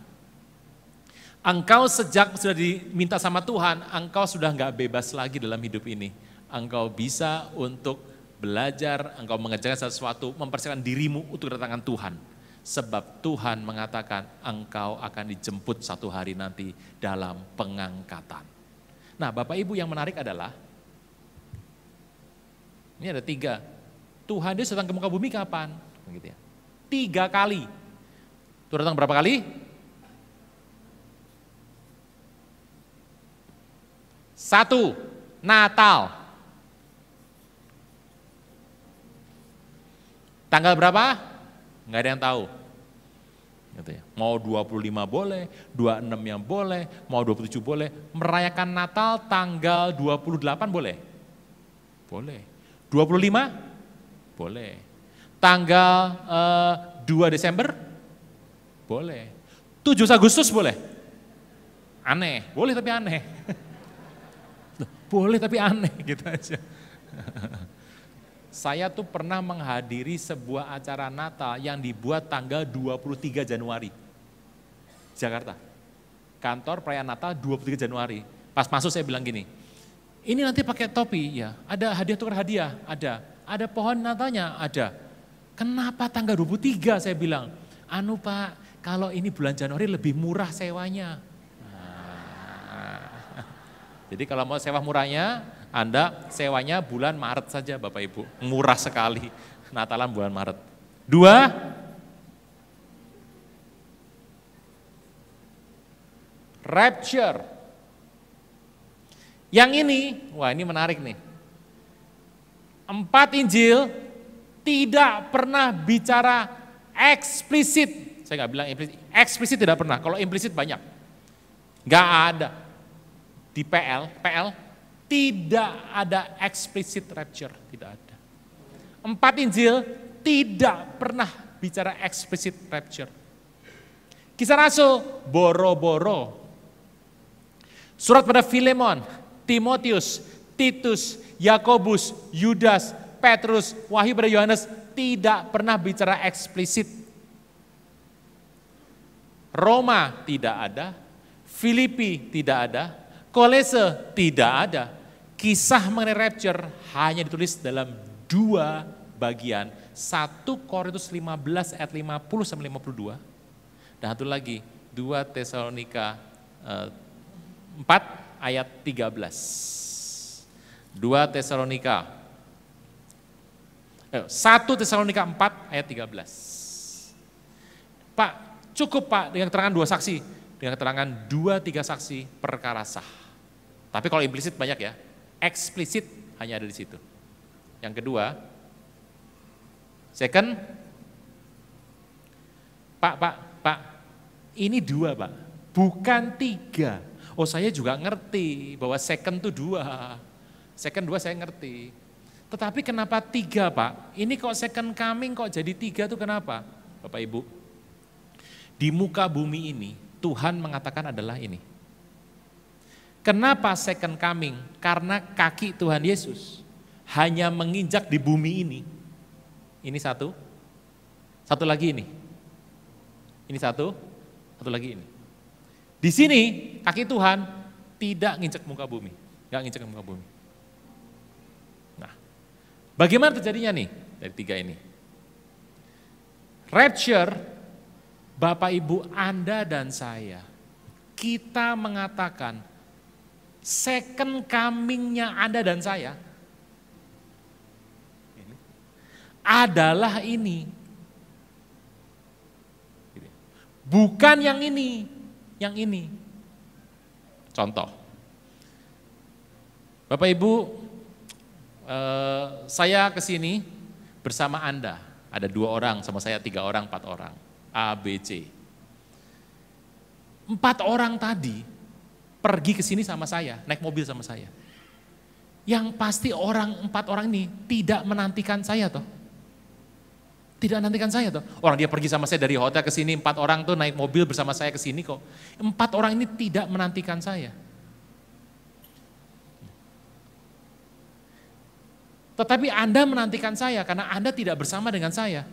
Engkau sejak sudah diminta sama Tuhan, engkau sudah nggak bebas lagi dalam hidup ini. Engkau bisa untuk belajar, engkau mengejar sesuatu, mempersiapkan dirimu untuk kedatangan Tuhan. Sebab Tuhan mengatakan engkau akan dijemput satu hari nanti dalam pengangkatan. Nah Bapak Ibu yang menarik adalah, ini ada tiga, Tuhan dia datang ke muka bumi kapan? Gitu ya. Tiga kali itu datang berapa kali? Satu, Natal. Tanggal berapa? Enggak ada yang tahu. Gitu ya. Mau 25 boleh, 26 yang boleh, mau 27 boleh. Merayakan Natal tanggal 28 boleh? Boleh. 25? Boleh. Tanggal eh, 2 Desember? Boleh. 7 Agustus boleh? Aneh. Boleh tapi aneh. boleh tapi aneh gitu aja. Saya tuh pernah menghadiri sebuah acara Natal yang dibuat tanggal 23 Januari. Jakarta. Kantor perayaan Natal 23 Januari. Pas masuk saya bilang gini, ini nanti pakai topi ya, ada hadiah tukar hadiah, ada. Ada pohon Natalnya, ada. Kenapa tanggal 23 saya bilang, anu pak, kalau ini bulan Januari lebih murah sewanya. Ah. Jadi kalau mau sewa murahnya, Anda sewanya bulan Maret saja Bapak Ibu. Murah sekali. Natalan bulan Maret. Dua, rapture. Yang ini, wah ini menarik nih. Empat Injil tidak pernah bicara eksplisit saya nggak bilang implisit, eksplisit tidak pernah. Kalau implisit banyak, nggak ada di PL, PL tidak ada eksplisit rapture, tidak ada. Empat Injil tidak pernah bicara eksplisit rapture. Kisah Rasul boro-boro. Surat pada Filemon, Timotius, Titus, Yakobus, Yudas, Petrus, Wahyu pada Yohanes tidak pernah bicara eksplisit Roma tidak ada, Filipi tidak ada, Kolese tidak ada. Kisah mengenai rapture hanya ditulis dalam dua bagian. 1 Korintus 15 ayat 50 sampai 52. Dan satu lagi 2 Tesalonika 4 ayat 13. 2 Tesalonika eh, 1 Tesalonika 4 eh, ayat 13. Pak, Cukup Pak dengan keterangan dua saksi. Dengan keterangan dua tiga saksi perkara sah. Tapi kalau implisit banyak ya. Eksplisit hanya ada di situ. Yang kedua, second, Pak, Pak, Pak, ini dua Pak, bukan tiga. Oh saya juga ngerti bahwa second itu dua, second dua saya ngerti. Tetapi kenapa tiga Pak? Ini kok second coming kok jadi tiga tuh kenapa? Bapak Ibu, di muka bumi ini Tuhan mengatakan adalah ini. Kenapa second coming? Karena kaki Tuhan Yesus hanya menginjak di bumi ini. Ini satu. Satu lagi ini. Ini satu. Satu lagi ini. Di sini kaki Tuhan tidak nginjak muka bumi. Nggak nginjak muka bumi. Nah, bagaimana terjadinya nih dari tiga ini? Rapture Bapak Ibu Anda dan saya, kita mengatakan second coming-nya Anda dan saya adalah ini. Bukan yang ini, yang ini. Contoh. Bapak Ibu, eh, saya ke sini bersama Anda. Ada dua orang, sama saya tiga orang, empat orang A B C. Empat orang tadi pergi ke sini sama saya, naik mobil sama saya. Yang pasti orang empat orang ini tidak menantikan saya toh. Tidak menantikan saya toh. Orang dia pergi sama saya dari hotel ke sini, empat orang tuh naik mobil bersama saya ke sini kok. Empat orang ini tidak menantikan saya. Tetapi Anda menantikan saya karena Anda tidak bersama dengan saya.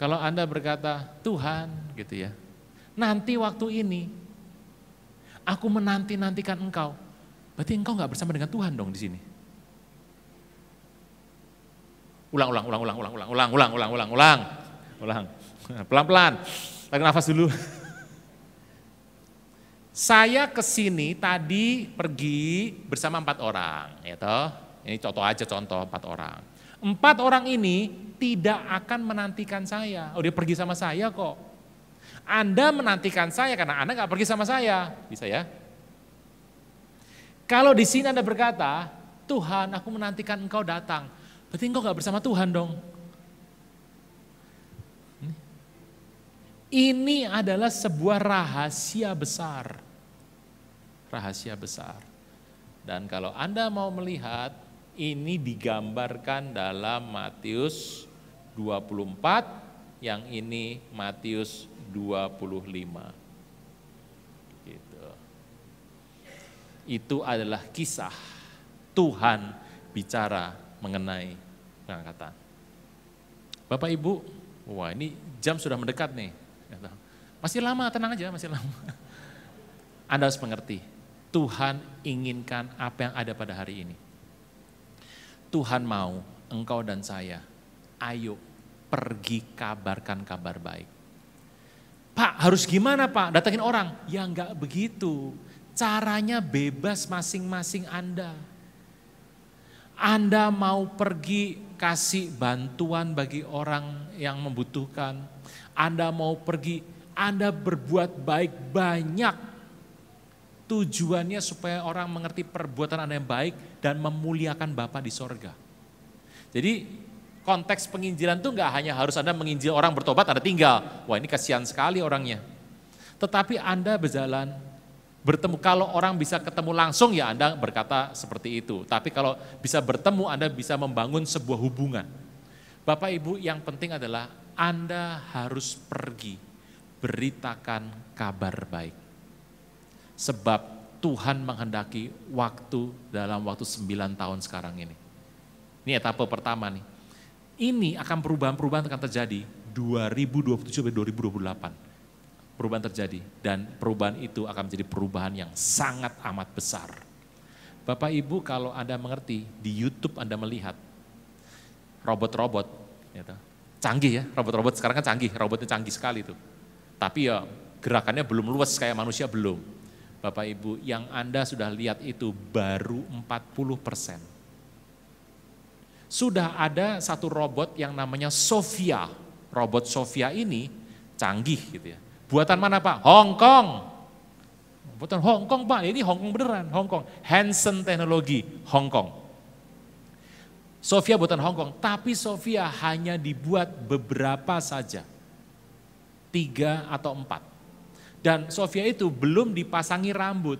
Kalau Anda berkata, Tuhan gitu ya, nanti waktu ini aku menanti-nantikan engkau. Berarti engkau nggak bersama dengan Tuhan dong di sini. Ulang, ulang, ulang, ulang, ulang, ulang, ulang, ulang, ulang, ulang, ulang, ulang. Pelan-pelan, tarik nafas dulu. Saya ke sini tadi pergi bersama empat orang, ya toh. Ini contoh aja contoh empat orang. Empat orang ini tidak akan menantikan saya. Oh dia pergi sama saya kok. Anda menantikan saya karena Anda nggak pergi sama saya. Bisa ya? Kalau di sini Anda berkata, Tuhan aku menantikan engkau datang. Berarti engkau nggak bersama Tuhan dong. Hmm? Ini adalah sebuah rahasia besar. Rahasia besar. Dan kalau Anda mau melihat, ini digambarkan dalam Matius 24, yang ini Matius 25. Gitu. Itu adalah kisah Tuhan bicara mengenai pengangkatan. Bapak Ibu, wah ini jam sudah mendekat nih. Gitu. Masih lama, tenang aja, masih lama. Anda harus mengerti, Tuhan inginkan apa yang ada pada hari ini. Tuhan mau engkau dan saya, ayo pergi kabarkan kabar baik. Pak, harus gimana Pak? Datangin orang. Ya enggak begitu. Caranya bebas masing-masing Anda. Anda mau pergi kasih bantuan bagi orang yang membutuhkan. Anda mau pergi, Anda berbuat baik banyak. Tujuannya supaya orang mengerti perbuatan Anda yang baik dan memuliakan Bapa di sorga. Jadi Konteks penginjilan itu nggak hanya harus Anda menginjil orang bertobat, Anda tinggal. Wah ini kasihan sekali orangnya. Tetapi Anda berjalan, bertemu. Kalau orang bisa ketemu langsung ya Anda berkata seperti itu. Tapi kalau bisa bertemu Anda bisa membangun sebuah hubungan. Bapak Ibu yang penting adalah Anda harus pergi beritakan kabar baik. Sebab Tuhan menghendaki waktu dalam waktu sembilan tahun sekarang ini. Ini etapa pertama nih. Ini akan perubahan-perubahan akan terjadi 2027 sampai 2028. Perubahan terjadi dan perubahan itu akan menjadi perubahan yang sangat amat besar. Bapak Ibu kalau Anda mengerti di YouTube Anda melihat robot-robot ya Canggih ya, robot-robot sekarang kan canggih, robotnya canggih sekali itu Tapi ya gerakannya belum luas kayak manusia belum. Bapak Ibu, yang Anda sudah lihat itu baru 40 persen sudah ada satu robot yang namanya Sofia. Robot Sofia ini canggih gitu ya. Buatan mana Pak? Hong Kong. Buatan Hong Kong Pak, ini Hong Kong beneran, Hong Kong. Hansen Technology Hong Kong. Sofia buatan Hong Kong, tapi Sofia hanya dibuat beberapa saja. Tiga atau empat. Dan Sofia itu belum dipasangi rambut,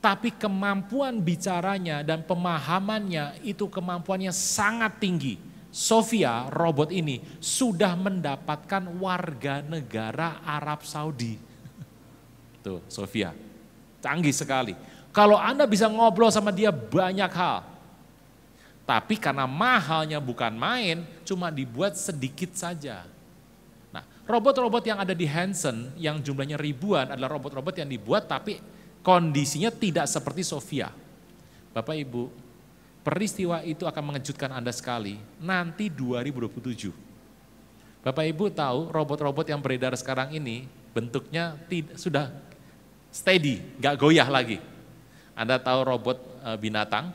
tapi kemampuan bicaranya dan pemahamannya itu kemampuannya sangat tinggi. Sofia, robot ini, sudah mendapatkan warga negara Arab Saudi. Tuh, Sofia. Canggih sekali. Kalau Anda bisa ngobrol sama dia banyak hal. Tapi karena mahalnya bukan main, cuma dibuat sedikit saja. Nah, robot-robot yang ada di Hansen yang jumlahnya ribuan adalah robot-robot yang dibuat tapi Kondisinya tidak seperti Sofia. Bapak Ibu, peristiwa itu akan mengejutkan Anda sekali nanti 2027. Bapak Ibu tahu robot-robot yang beredar sekarang ini bentuknya tidak, sudah steady, nggak goyah lagi. Anda tahu robot eh, binatang,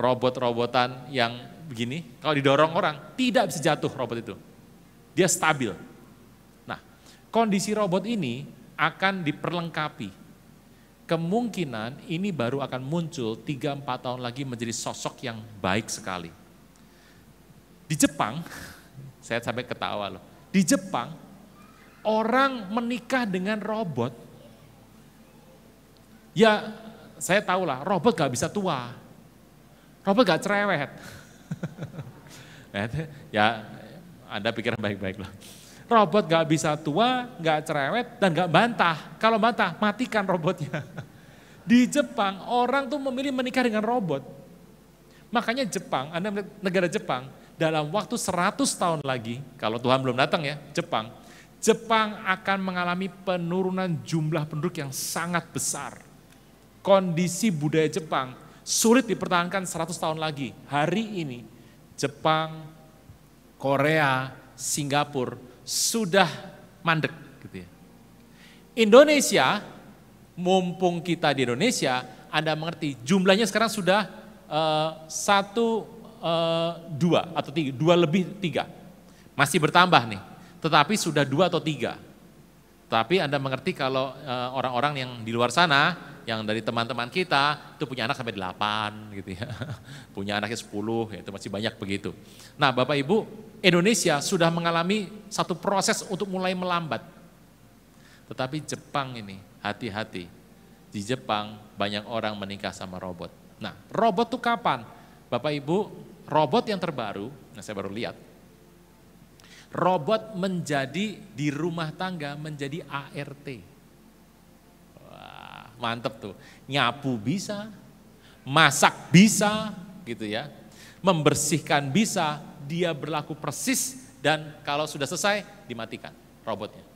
robot-robotan yang begini, kalau didorong orang, tidak bisa jatuh robot itu. Dia stabil. Nah, kondisi robot ini akan diperlengkapi kemungkinan ini baru akan muncul 3-4 tahun lagi menjadi sosok yang baik sekali. Di Jepang, saya sampai ketawa loh, di Jepang orang menikah dengan robot, ya saya tahu lah, robot gak bisa tua, robot gak cerewet. ya Anda pikiran baik-baik lah. Robot gak bisa tua, gak cerewet, dan gak bantah. Kalau bantah, matikan robotnya. Di Jepang, orang tuh memilih menikah dengan robot. Makanya Jepang, Anda melihat negara Jepang, dalam waktu 100 tahun lagi, kalau Tuhan belum datang ya, Jepang, Jepang akan mengalami penurunan jumlah penduduk yang sangat besar. Kondisi budaya Jepang sulit dipertahankan 100 tahun lagi. Hari ini Jepang, Korea, Singapura sudah mandek gitu ya. Indonesia mumpung kita di Indonesia Anda mengerti jumlahnya sekarang sudah uh, satu uh, dua atau tiga, dua lebih tiga masih bertambah nih tetapi sudah dua atau tiga tapi Anda mengerti kalau eh, orang-orang yang di luar sana yang dari teman-teman kita itu punya anak sampai delapan gitu ya. punya anaknya sepuluh ya itu masih banyak begitu. Nah, Bapak Ibu Indonesia sudah mengalami satu proses untuk mulai melambat. Tetapi Jepang ini, hati-hati. Di Jepang banyak orang menikah sama robot. Nah, robot itu kapan? Bapak Ibu, robot yang terbaru, nah saya baru lihat. Robot menjadi di rumah tangga menjadi ART. Wah, mantep tuh. Nyapu bisa, masak bisa gitu ya. Membersihkan bisa, dia berlaku persis dan kalau sudah selesai dimatikan robotnya.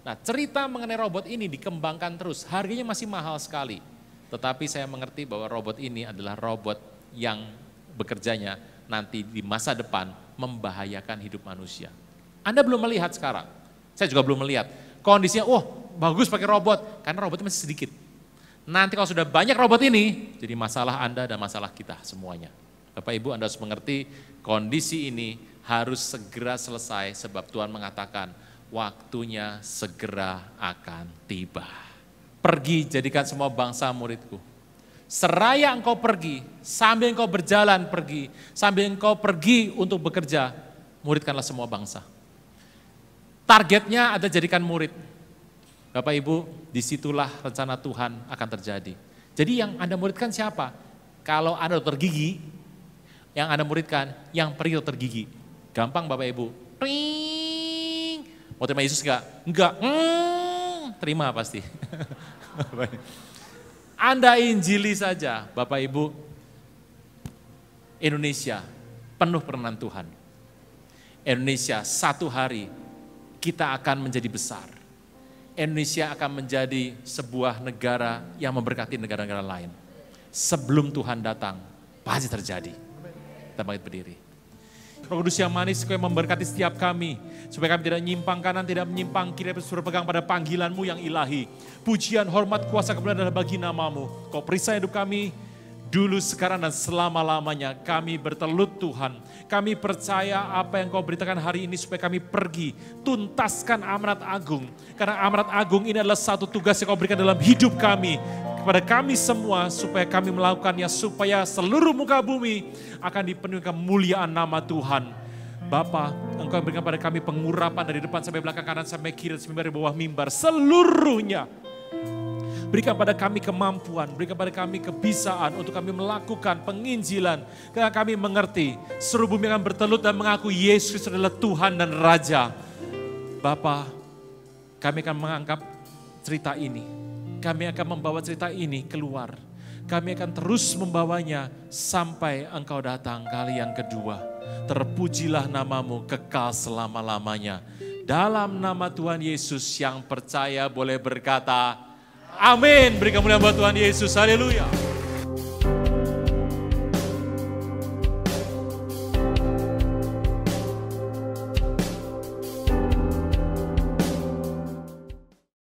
Nah, cerita mengenai robot ini dikembangkan terus. Harganya masih mahal sekali. Tetapi saya mengerti bahwa robot ini adalah robot yang bekerjanya nanti di masa depan membahayakan hidup manusia. Anda belum melihat sekarang. Saya juga belum melihat. Kondisinya, wah oh, bagus pakai robot. Karena robotnya masih sedikit. Nanti kalau sudah banyak robot ini, jadi masalah Anda dan masalah kita semuanya. Bapak Ibu Anda harus mengerti kondisi ini harus segera selesai sebab Tuhan mengatakan waktunya segera akan tiba. Pergi jadikan semua bangsa muridku. Seraya engkau pergi, sambil engkau berjalan pergi, sambil engkau pergi untuk bekerja, muridkanlah semua bangsa. Targetnya ada jadikan murid. Bapak Ibu, disitulah rencana Tuhan akan terjadi. Jadi yang Anda muridkan siapa? Kalau Anda dokter gigi, yang Anda muridkan, yang perih tergigi. Gampang Bapak Ibu. Ring. Mau terima Yesus enggak? Enggak. Hmm. Terima pasti. Anda injili saja Bapak Ibu. Indonesia penuh perenan Tuhan. Indonesia satu hari kita akan menjadi besar. Indonesia akan menjadi sebuah negara yang memberkati negara-negara lain. Sebelum Tuhan datang, pasti terjadi kita bangkit berdiri. Roh Kudus yang manis, kau yang memberkati setiap kami. Supaya kami tidak menyimpang kanan, tidak menyimpang kiri, tapi suruh pegang pada panggilanmu yang ilahi. Pujian, hormat, kuasa kepada adalah bagi namamu. Kau perisai hidup kami, dulu, sekarang, dan selama-lamanya. Kami bertelut Tuhan. Kami percaya apa yang kau beritakan hari ini supaya kami pergi. Tuntaskan amanat agung. Karena amanat agung ini adalah satu tugas yang kau berikan dalam hidup kami. Kepada kami semua supaya kami melakukannya. Supaya seluruh muka bumi akan dipenuhi kemuliaan nama Tuhan. Bapa, Engkau yang berikan pada kami pengurapan dari depan sampai belakang kanan sampai kiri sampai dari bawah mimbar seluruhnya Berikan pada kami kemampuan, berikan pada kami kebisaan untuk kami melakukan penginjilan. Karena kami mengerti, seluruh bumi akan bertelut dan mengaku Yesus adalah Tuhan dan Raja. Bapa, kami akan menganggap cerita ini. Kami akan membawa cerita ini keluar. Kami akan terus membawanya sampai engkau datang kali yang kedua. Terpujilah namamu kekal selama-lamanya. Dalam nama Tuhan Yesus yang percaya boleh berkata, Amin. Beri kemuliaan buat Tuhan Yesus. Haleluya.